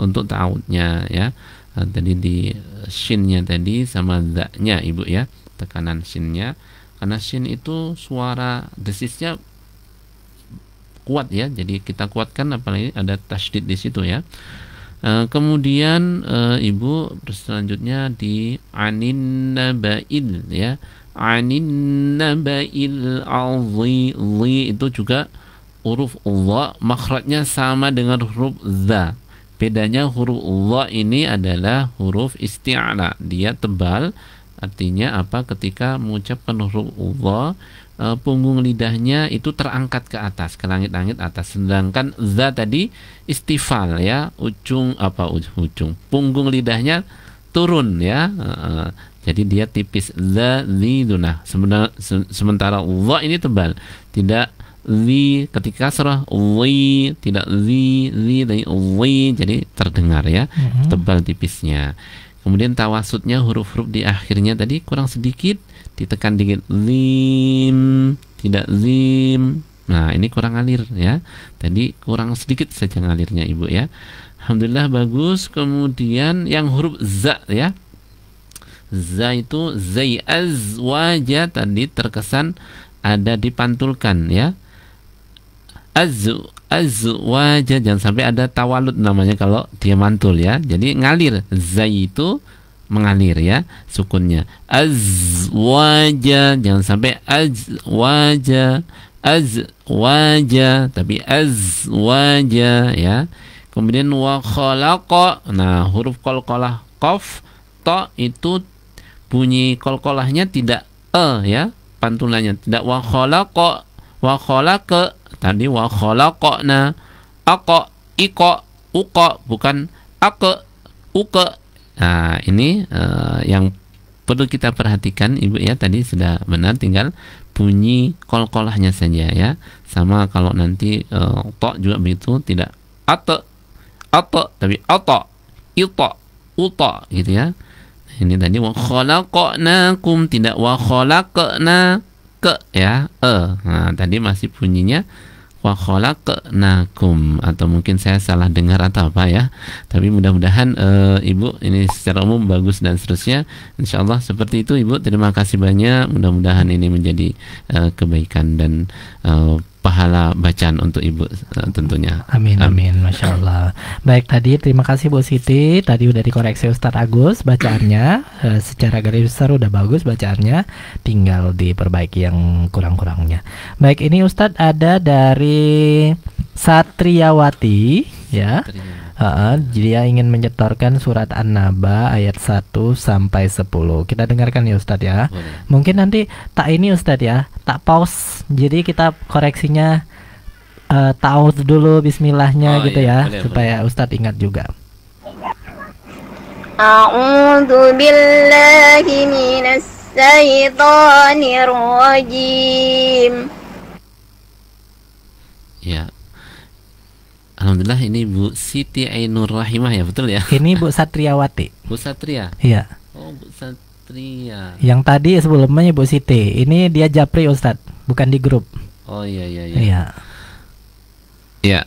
untuk ta'awudnya ya tadi di shinnya tadi sama zaknya ibu ya tekanan shinnya karena shin itu suara desisnya kuat ya jadi kita kuatkan apalagi ada tasdid di situ ya e, kemudian e, ibu selanjutnya di anin nabail ya anin nabail alzi li itu juga huruf Allah makhrajnya sama dengan huruf za bedanya huruf Allah ini adalah huruf isti'la dia tebal Artinya apa? Ketika mengucapkan huruf Allah, eh, e, punggung lidahnya itu terangkat ke atas, ke langit-langit atas. Sedangkan za tadi istifal ya, ujung apa ujung, punggung lidahnya turun ya. E, jadi dia tipis za duna. Sementara Allah ini tebal, tidak li ketika surah li tidak li li dari li jadi terdengar ya mm -hmm. tebal tipisnya Kemudian tawasudnya huruf-huruf di akhirnya tadi kurang sedikit, ditekan dikit lim, tidak lim. Nah, ini kurang alir ya. Tadi kurang sedikit saja ngalirnya Ibu ya. Alhamdulillah bagus. Kemudian yang huruf za ya. Za itu zai wajah tadi terkesan ada dipantulkan ya. Azu azwaja jangan sampai ada tawalut namanya kalau dia mantul ya. Jadi ngalir zai itu mengalir ya sukunnya azwaja jangan sampai azwaja azwaja tapi azwaja ya kemudian wa khalaqa nah huruf kolkolah kof to itu bunyi kolkolahnya tidak e ya pantulannya tidak wa khalaqa wa khalaqa Tadi wa khalaqna ako iko uko bukan aqa uke. Nah, ini uh, yang perlu kita perhatikan Ibu ya tadi sudah benar tinggal bunyi kol-kolahnya saja ya. Sama kalau nanti uh, eh, to juga begitu tidak ate ate tapi ato ito uto gitu ya. Nah, ini tadi wa kum tidak wa khalaqna ke ya e. Nah, tadi masih bunyinya wa khalaqnakum atau mungkin saya salah dengar atau apa ya tapi mudah-mudahan e, ibu ini secara umum bagus dan seterusnya insyaallah seperti itu ibu terima kasih banyak mudah-mudahan ini menjadi e, kebaikan dan e, pahala bacaan untuk ibu eh, tentunya. Amin amin, masya Allah. Baik tadi terima kasih Bu Siti. Tadi udah dikoreksi Ustadz Agus bacaannya eh, secara garis besar udah bagus bacaannya, tinggal diperbaiki yang kurang-kurangnya. Baik ini Ustadz ada dari Satriawati ya. Uh, dia ingin menyetorkan surat An-Naba ayat 1 sampai 10. Kita dengarkan ya Ustadz ya. Boleh. Mungkin nanti tak ini Ustadz ya, tak pause. Jadi kita koreksinya uh, eh, taus dulu bismillahnya oh, gitu iya, ya boleh, supaya boleh. Ustadz ingat juga. A'udzu billahi rajim. Ya, Alhamdulillah ini Bu Siti Ainur Rahimah ya betul ya? Ini Bu Satriawati. Bu Satria. Iya. Oh Bu Satria. Yang tadi sebelumnya Bu Siti. Ini dia Japri Ustad, bukan di grup. Oh iya iya iya. Iya. Iya.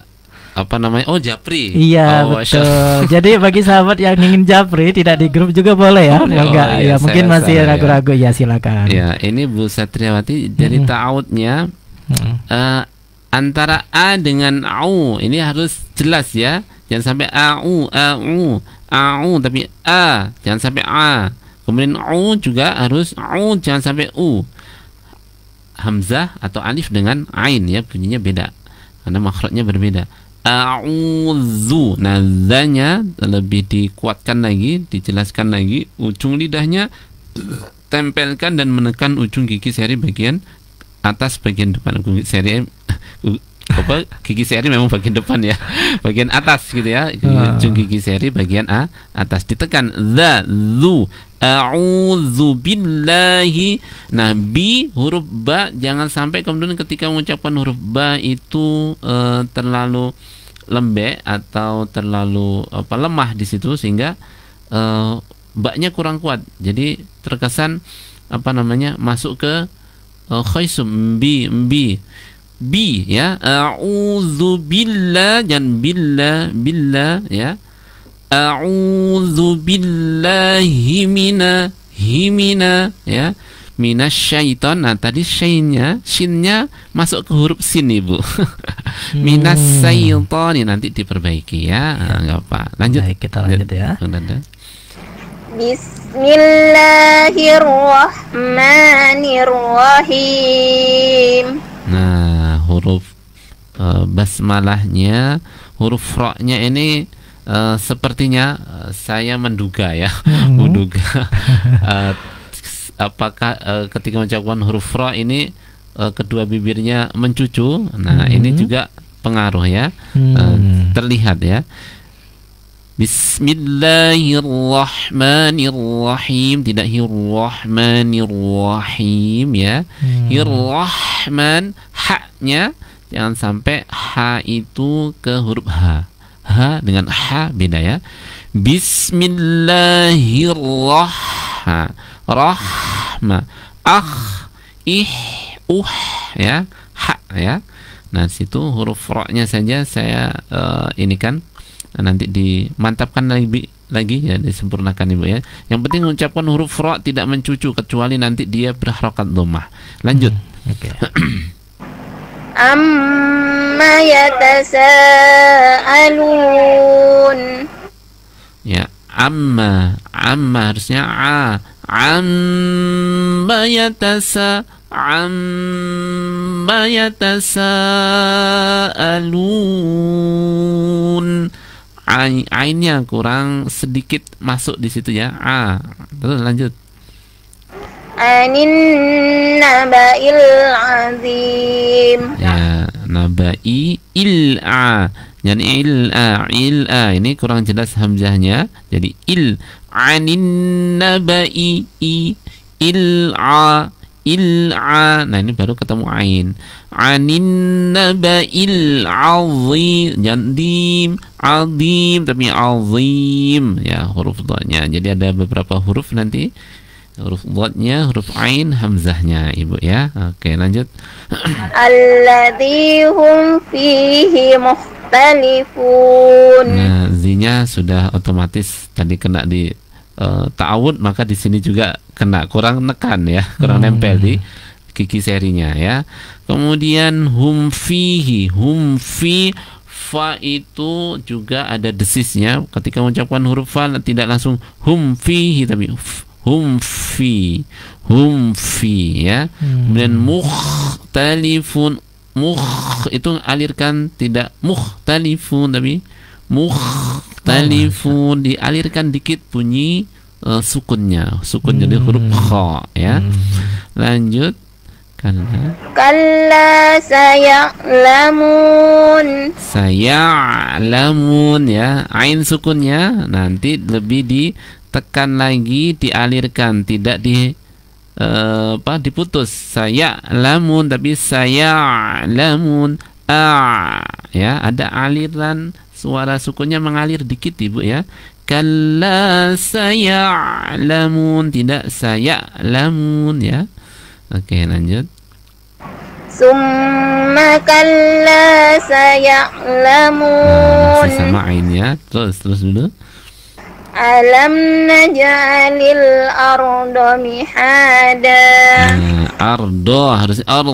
Apa namanya? Oh Japri. Iya oh, betul. Jadi bagi sahabat yang ingin Japri tidak di grup juga boleh ya? Oh, enggak. Oh, iya, iya ya mungkin masih ragu-ragu ya. ya silakan. Iya. Ini Bu Satriawati dari mm -hmm. tautnya. Mm -hmm. uh, antara a dengan au ini harus jelas ya jangan sampai au au au tapi a jangan sampai a kemudian u juga harus u jangan sampai u hamzah atau alif dengan ain ya bunyinya beda karena makhluknya berbeda a'udzu nazanya lebih dikuatkan lagi dijelaskan lagi ujung lidahnya tempelkan dan menekan ujung gigi seri bagian atas bagian depan gigi seri uh, apa gigi seri memang bagian depan ya bagian atas gitu ya ah. ujung gigi seri bagian a atas ditekan the lu A'udzu billahi Nah bi huruf ba Jangan sampai kemudian ketika mengucapkan huruf ba Itu uh, terlalu lembek Atau terlalu apa lemah di situ Sehingga uh, eh, baknya kurang kuat Jadi terkesan apa namanya masuk ke Eh, khaisum bi bi bi ya a'udzu billah jan billah billah ya a'udzu billahi mina himina ya mina syaitan nah tadi syainnya sinnya masuk ke huruf sin ibu minas hmm. syaitan nanti diperbaiki ya, ya. nggak apa lanjut Baik, kita lanjut ya Bismillahirrahmanirrahim. Nah, huruf uh, basmalahnya, huruf ra-nya ini uh, sepertinya uh, saya menduga ya, hmm. menduga uh, apakah uh, ketika mengucapkan huruf ra ini uh, kedua bibirnya mencucu. Nah, hmm. ini juga pengaruh ya, hmm. uh, terlihat ya. Bismillahirrahmanirrahim tidak hirrahmanirrahim ya hmm. hirrahman haknya jangan sampai h itu ke huruf h h dengan h beda ya Bismillahirrahmanirrahim rahma ah ih uh ya H ya nah situ huruf roknya saja saya uh, ini kan Nah, nanti dimantapkan lagi lagi ya disempurnakan ibu ya yang penting mengucapkan huruf ro tidak mencucu kecuali nanti dia berharokat domah lanjut hmm, okay. amma yatasaalun ya amma amma harusnya a amma yatasa amma alun ainnya kurang sedikit masuk di situ ya a terus lanjut anin ya, nabail azim ya nabai il a jadi il a il a ini kurang jelas hamzahnya jadi il anin nabai i il a il'a nah ini baru ketemu ain anin naba'il azim jandim azim tapi azim ya huruf dotnya jadi ada beberapa huruf nanti huruf dotnya huruf ain hamzahnya ibu ya oke lanjut alladhihum fihi mukhtalifun nah zinya sudah otomatis tadi kena di uh, eh, ta'awud maka di sini juga kena kurang tekan ya, kurang hmm. nempel di kiki serinya ya. Kemudian humfihi humfi fa itu juga ada desisnya ketika mengucapkan huruf fa tidak langsung humfihi tapi humfi humfi ya hmm. kemudian mukhtalifun mukh itu alirkan tidak mukhtalifun tapi mukhtalifun dialirkan dikit bunyi uh, sukunnya sukun hmm. jadi huruf kha ya hmm. lanjut saya lamun saya lamun ya ain sukunnya nanti lebih ditekan lagi dialirkan tidak di uh, apa diputus saya lamun tapi saya lamun a ya ada aliran Suara sukunnya mengalir dikit Ibu ya. Kalla lamun, Tidak saya lamun ya. Oke lanjut. Summa kalla lamun. Nah, sama ya. Terus terus dulu. Alam naj'alil ardo mihada. Hmm, harus ardo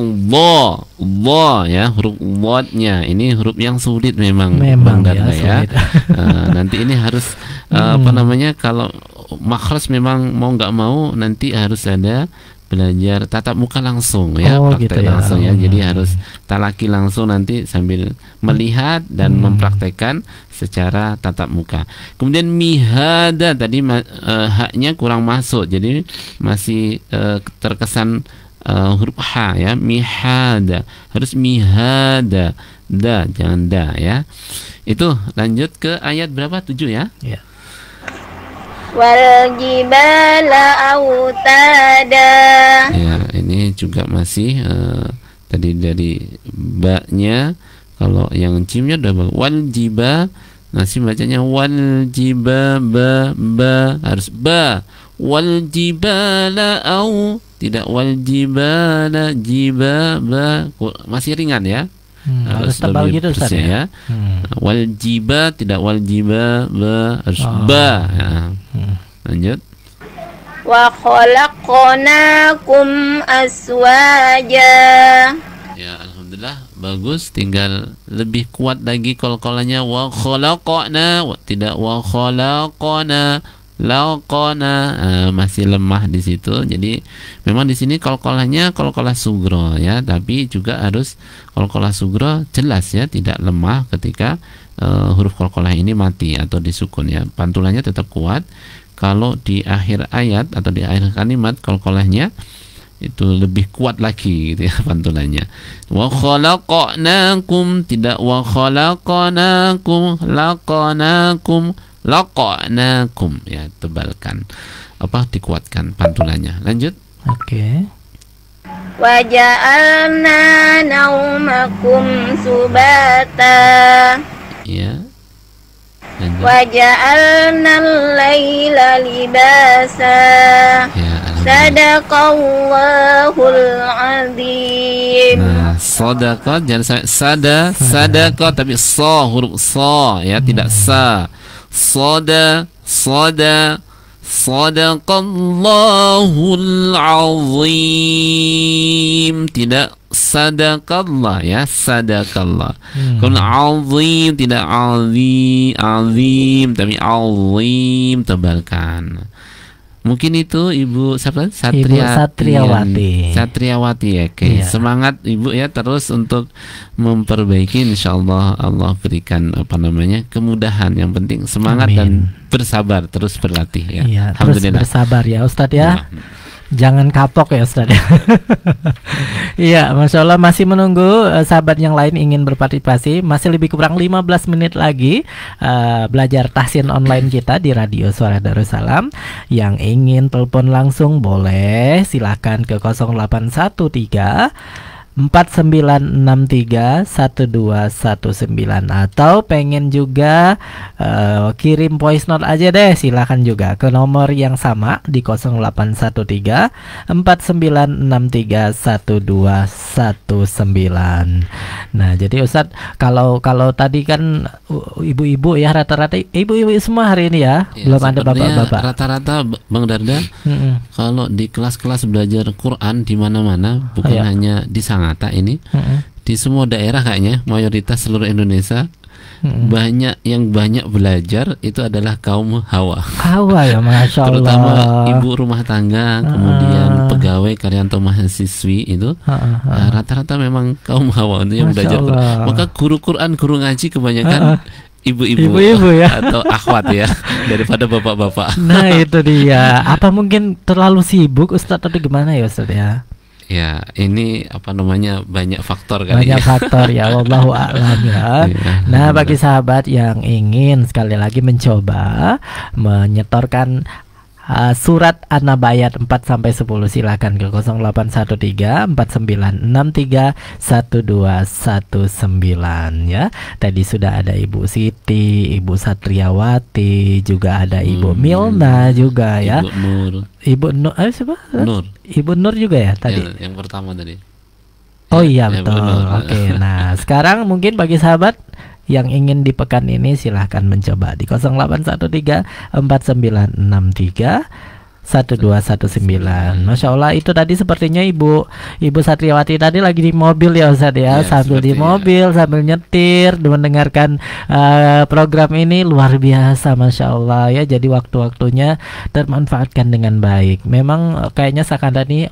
bo ya, huruf wadnya ini huruf yang sulit memang. Memang Bang ya, ya. uh, nanti ini harus uh, hmm. apa namanya kalau makhraj memang mau nggak mau nanti harus ada belajar tatap muka langsung ya, oh, praktek gitu ya. langsung ya. Jadi hmm. harus talaki langsung nanti sambil melihat dan hmm. mempraktekkan secara tatap muka. Kemudian mihada tadi eh, haknya kurang masuk. Jadi masih eh, terkesan eh, huruf h ya, mihada. Harus mihada da jangan da ya. Itu lanjut ke ayat berapa? tujuh ya. Yeah waljibala autada ya ini juga masih uh, tadi dari baknya kalau yang cimnya udah waljiba masih bacanya waljiba ba ba harus ba waljibala au tidak waljibala jiba ba masih ringan ya Hmm, harus, ah, harus tebal lebih gitu Ustaz ya. ya. Hmm. Waljiba tidak waljiba ba harus oh. ba. Ya. Hmm. Lanjut. Wa khalaqnakum aswaja. Ya, alhamdulillah bagus tinggal lebih kuat lagi kol-kolannya wa khalaqna tidak wa khalaqna laqona nah, eh, masih lemah di situ. Jadi memang di sini kolkolahnya kolkolah sugro ya, tapi juga harus kolkolah sugro jelas ya, tidak lemah ketika uh, huruf kolkolah ini mati atau disukun ya. Pantulannya tetap kuat. Kalau di akhir ayat atau di akhir kalimat kolkolahnya itu lebih kuat lagi gitu ya pantulannya wa khalaqnakum tidak wa khalaqnakum laqanakum Lokonakum ya tebalkan apa dikuatkan pantulannya. Lanjut. Oke. Okay. Waja'alna naumakum subata. Ya. Waja'alna al-laila libasa. Ya. Sadaqallahul azim. Nah, sadaqah jangan sampai sada, sadaqah tapi sa huruf sa ya, tidak hmm. sa sada, sada. صدق Allahul Azim tidak sadakallah ya sada. hmm. kemudian azim tidak azim azim tapi azim tebalkan Mungkin itu Ibu siapa? Satria, Ibu Satriawati. Satriawati ya. Oke. Iya. Semangat Ibu ya terus untuk memperbaiki insyaallah Allah berikan apa namanya? kemudahan. Yang penting semangat Amin. dan bersabar terus berlatih ya. Iya, terus bersabar ya Ustadz ya. ya. Jangan kapok ya Ustaz. Iya, Masya Allah masih menunggu eh, sahabat yang lain ingin berpartisipasi. Masih lebih kurang 15 menit lagi eh, belajar tahsin online kita di Radio Suara Darussalam. Yang ingin telepon langsung boleh silahkan ke 0813 4963 1219 atau pengen juga uh, kirim voice note aja deh silahkan juga ke nomor yang sama di 0813 4963 1219 nah jadi ustad kalau kalau tadi kan ibu-ibu ya rata-rata ibu-ibu semua hari ini ya, ya belum ada bapak-bapak rata-rata Bang Darda mm -mm. kalau di kelas-kelas belajar Quran di mana-mana bukan oh, iya. hanya di sana Maranata ini di semua daerah kayaknya mayoritas seluruh Indonesia hmm. banyak yang banyak belajar itu adalah kaum hawa. Hawa ya masya Allah. Terutama ibu rumah tangga, uh. kemudian pegawai karyawan, atau mahasiswi itu nah, rata-rata uh, uh, uh. memang kaum hawa itu yang belajar. Allah. Maka guru Quran, guru ngaji kebanyakan uh, uh ibu-ibu ya atau akhwat ya daripada bapak-bapak. Nah, itu dia. Apa mungkin terlalu sibuk Ustadz tapi gimana ya Ustadz ya? ya ini apa namanya banyak faktor kan banyak ya. faktor ya wallahu a'lam ya. Iya, nah, bagi sahabat yang ingin sekali lagi mencoba menyetorkan uh, surat Anabayat 4 sampai 10 silakan ke 0813 sembilan ya. Tadi sudah ada Ibu Siti, Ibu Satriawati, juga ada Ibu hmm, Milna juga Ibu ya. Nur. Ibu Nur. Eh, Nur. Ibu Nur juga ya tadi. Ya, yang pertama tadi. Oh iya ya, betul. Oke. nah, sekarang mungkin bagi sahabat yang ingin di pekan ini silahkan mencoba di 0813 4963 1219 Masya Allah itu tadi sepertinya Ibu Ibu Satriawati tadi lagi di mobil ya Ustaz ya, ya Sambil di mobil, ya. sambil nyetir Mendengarkan uh, program ini luar biasa Masya Allah ya Jadi waktu-waktunya termanfaatkan dengan baik Memang eh, kayaknya Sakanda ini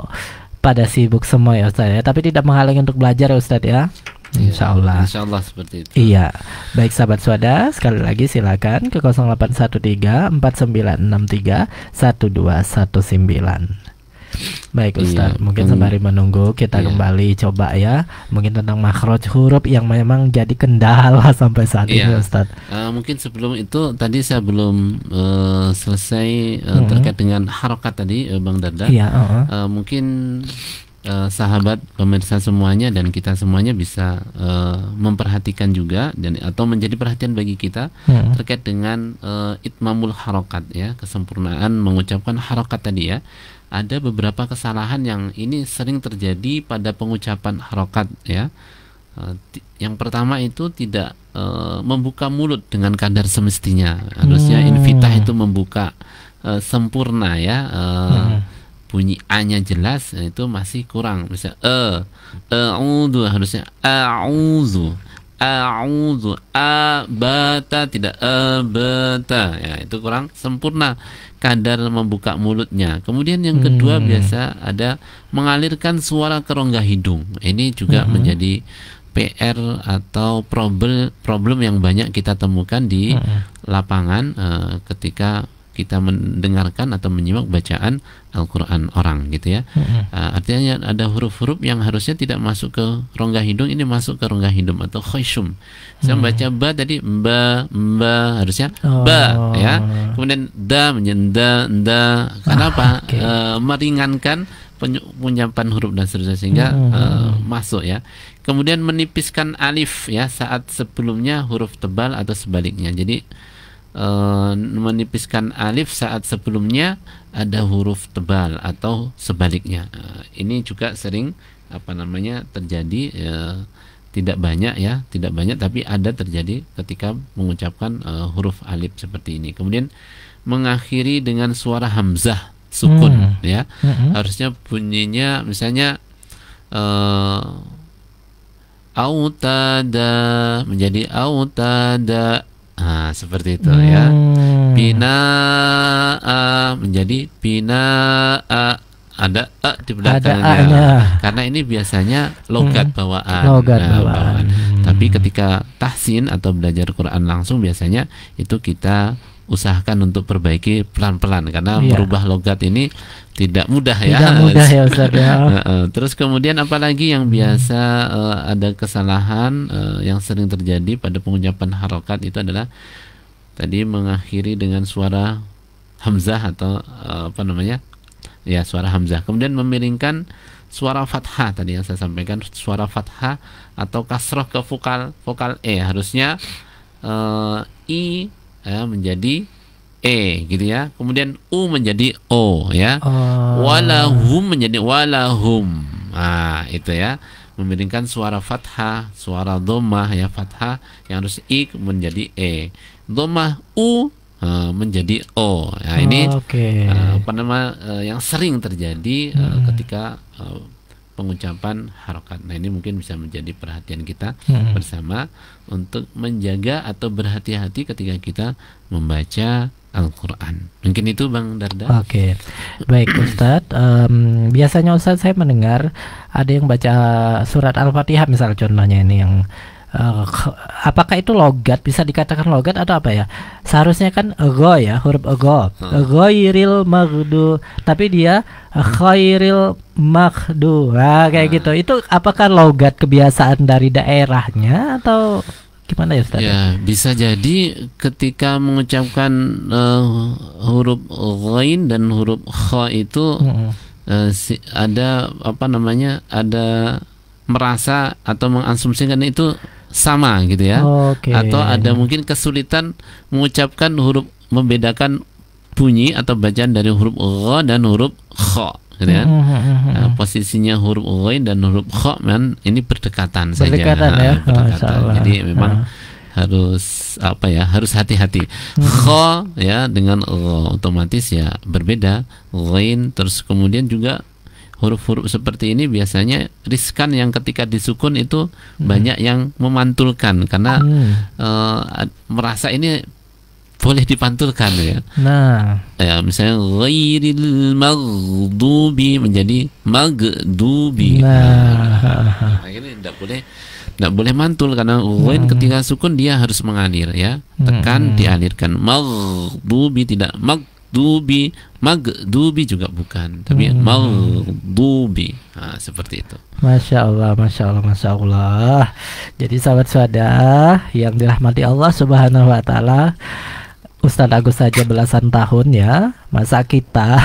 pada sibuk semua ya Ustaz ya Tapi tidak menghalangi untuk belajar ya Ustaz ya Insya Allah. Insya Allah seperti itu. Iya. Baik sahabat suada, sekali lagi silakan ke 0813 4963 1219. Baik iya, Ustaz, iya, mungkin sembari menunggu kita iya. kembali coba ya Mungkin tentang makroj huruf yang memang jadi kendala sampai saat iya. ini Ustaz uh, Mungkin sebelum itu tadi saya belum uh, selesai uh, hmm. terkait dengan harokat tadi uh, Bang Dada. iya, uh -huh. uh, Mungkin eh, sahabat pemirsa semuanya dan kita semuanya bisa eh, memperhatikan juga dan atau menjadi perhatian bagi kita hmm. terkait dengan eh, itmamul harokat ya kesempurnaan mengucapkan harokat tadi ya ada beberapa kesalahan yang ini sering terjadi pada pengucapan harokat ya eh, yang pertama itu tidak uh, membuka mulut dengan kadar semestinya harusnya hmm. invitah itu membuka uh, sempurna ya uh, hmm bunyi a-nya jelas eh, itu masih kurang. Bisa e, e a'udzu harusnya a'udzu. A'udzu abata tidak abata ya itu kurang sempurna kadar membuka mulutnya. Kemudian yang kedua hmm. biasa ada mengalirkan suara ke rongga hidung. Ini juga hmm. menjadi PR atau problem problem yang banyak kita temukan di hmm. lapangan uh, ketika kita mendengarkan atau menyimak bacaan Al-Quran orang gitu ya mm-hmm. uh, artinya ada huruf-huruf yang harusnya tidak masuk ke rongga hidung ini masuk ke rongga hidung atau khayshum. saya mm-hmm. baca ba tadi ba ba harusnya oh. ba ya kemudian da menyenda da kenapa ah, okay. uh, eh, meringankan penyampaian huruf dan seterusnya sehingga hmm. uh, masuk ya. Kemudian menipiskan alif ya saat sebelumnya huruf tebal atau sebaliknya. Jadi Eh, menipiskan alif saat sebelumnya ada huruf tebal atau sebaliknya. Eh, ini juga sering apa namanya terjadi e, tidak banyak ya, tidak banyak tapi ada terjadi ketika mengucapkan e, huruf alif seperti ini. Kemudian mengakhiri dengan suara hamzah sukun hmm. ya. Hmm. Harusnya bunyinya misalnya uh, autada menjadi autada Nah, seperti itu ya. hmm. ya. Bina menjadi bina ada a di belakangnya. Karena ini biasanya logat hmm. bawaan. Logat nah, bawaan. bawaan. Hmm. Tapi ketika tahsin atau belajar Quran langsung biasanya itu kita usahakan untuk perbaiki pelan-pelan karena ya. merubah logat ini tidak mudah tidak ya. Tidak mudah ya Ustaz ya. Terus kemudian apalagi yang biasa hmm. uh, ada kesalahan uh, yang sering terjadi pada pengucapan harokat itu adalah tadi mengakhiri dengan suara hamzah atau uh, apa namanya? Ya, suara hamzah. Kemudian memiringkan suara fathah tadi yang saya sampaikan suara fathah atau kasroh ke vokal vokal e harusnya uh, i ya, menjadi e gitu ya. Kemudian u menjadi o ya. Oh. Walahum menjadi walahum. ah itu ya. Memiringkan suara fathah, suara domah ya fathah yang harus i menjadi e. Domah u e, menjadi o. Nah, ini oh, okay. uh, e, apa nama uh, yang sering terjadi uh, hmm. ketika uh, pengucapan harokat. Nah ini mungkin bisa menjadi perhatian kita hmm. bersama untuk menjaga atau berhati-hati ketika kita membaca Al-Quran. Mungkin itu Bang Darda. Oke, okay. baik Ustadz. Um, biasanya Ustadz saya mendengar ada yang baca surat Al-Fatihah misalnya contohnya ini yang uh, apakah itu logat bisa dikatakan logat atau apa ya seharusnya kan ego ya huruf ego hmm. ghairil magdu tapi dia eh, khairil magdu nah, kayak gitu hmm. itu apakah logat kebiasaan dari daerahnya atau gimana ya Ustaz? Ya, bisa jadi ketika mengucapkan uh, huruf ghain dan huruf kha itu -hmm. uh, si, ada apa namanya? ada merasa atau mengasumsikan itu sama gitu ya. Okay. Atau ada mungkin kesulitan mengucapkan huruf membedakan bunyi atau bacaan dari huruf g dan huruf kh gitu kan. Nah, mm-hmm. posisinya huruf g dan huruf kh man ini berdekatan, berdekatan saja. Ya? Ah, oh, berdekatan Oh, Jadi memang uh. harus apa ya? Harus hati-hati. Hmm. ya dengan g otomatis ya berbeda. g terus kemudian juga huruf-huruf seperti ini biasanya riskan yang ketika disukun itu hmm. banyak yang memantulkan karena hmm. e, merasa ini boleh dipantulkan ya. Nah, ya misalnya ghairil maghdubi menjadi magdubi. Nah, nah, nah ini tidak boleh tidak boleh mantul karena ghain hmm. ketika sukun dia harus mengalir ya. Tekan hmm. dialirkan. Maghdubi tidak mag maghdubi magdubi juga bukan tapi hmm. maghdubi nah, seperti itu Masya Allah, Masya Allah, Masya Allah Jadi sahabat swada yang dirahmati Allah subhanahu wa ta'ala Ustadz Agus saja belasan tahun ya Masa kita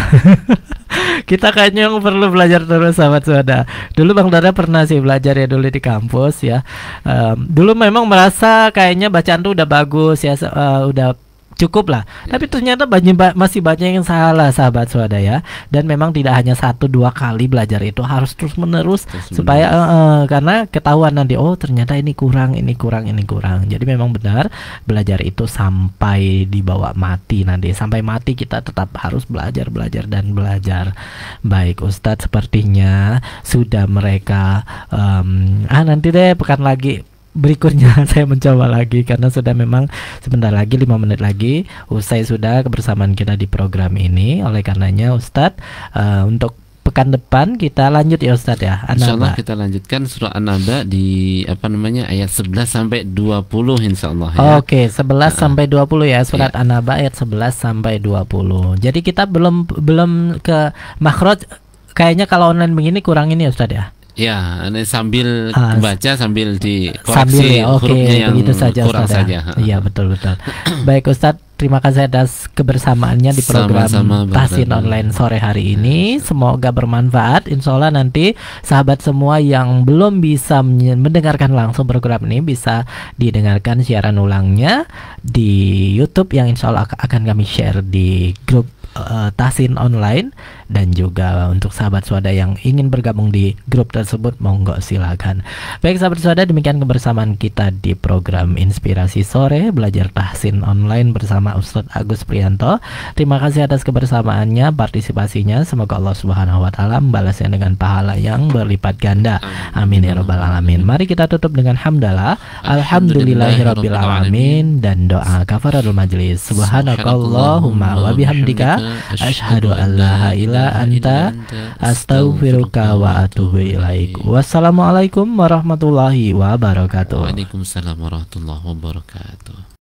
Kita kayaknya yang perlu belajar terus sahabat suada Dulu Bang Dara pernah sih belajar ya dulu di kampus ya um, Dulu memang merasa kayaknya bacaan tuh udah bagus ya uh, Udah cukup lah. Ya. Tapi ternyata banyak masih banyak yang salah sahabat swadaya dan memang tidak hanya satu dua kali belajar itu harus terus menerus terus supaya menerus. Uh, uh, eh, karena ketahuan nanti oh ternyata ini kurang ini kurang ini kurang. Jadi memang benar belajar itu sampai dibawa mati nanti sampai mati kita tetap harus belajar belajar dan belajar. Baik Ustadz sepertinya sudah mereka um, ah nanti deh pekan lagi berikutnya saya mencoba lagi karena sudah memang sebentar lagi lima menit lagi usai sudah kebersamaan kita di program ini oleh karenanya Ustadz uh, untuk pekan depan kita lanjut ya Ustadz ya Insya kita lanjutkan surah an di apa namanya ayat 11 sampai 20 Insya Allah ya. Oke okay, 11 uh, sampai 20 ya surat yeah. An-Naba ayat 11 sampai 20 Jadi kita belum belum ke makhraj kayaknya kalau online begini kurang ini ya Ustadz ya Ya, ini sambil ah, baca sambil di sambil, ya, okay, begitu saja, kurang ya. saja. Iya, betul betul. Baik Ustadz, terima kasih atas kebersamaannya di program Tasin Online sore hari ini. Semoga bermanfaat. Insya Allah nanti sahabat semua yang belum bisa mendengarkan langsung program ini bisa didengarkan siaran ulangnya di YouTube yang Insya Allah akan kami share di grup uh, eh, Tasin Online dan juga untuk sahabat suada yang ingin bergabung di grup tersebut monggo silakan baik sahabat suada demikian kebersamaan kita di program inspirasi sore belajar tahsin online bersama Ustadz Agus Prianto terima kasih atas kebersamaannya partisipasinya semoga Allah Subhanahu Wa Taala membalasnya dengan pahala yang berlipat ganda amin ya robbal alamin mari kita tutup dengan hamdalah alhamdulillahirabbil alamin dan doa kafaratul majlis subhanakallahumma wa bihamdika asyhadu an la illa anta astaghfiruka wa atubu ilaik. Wassalamualaikum warahmatullahi wabarakatuh. Waalaikumsalam warahmatullahi wabarakatuh.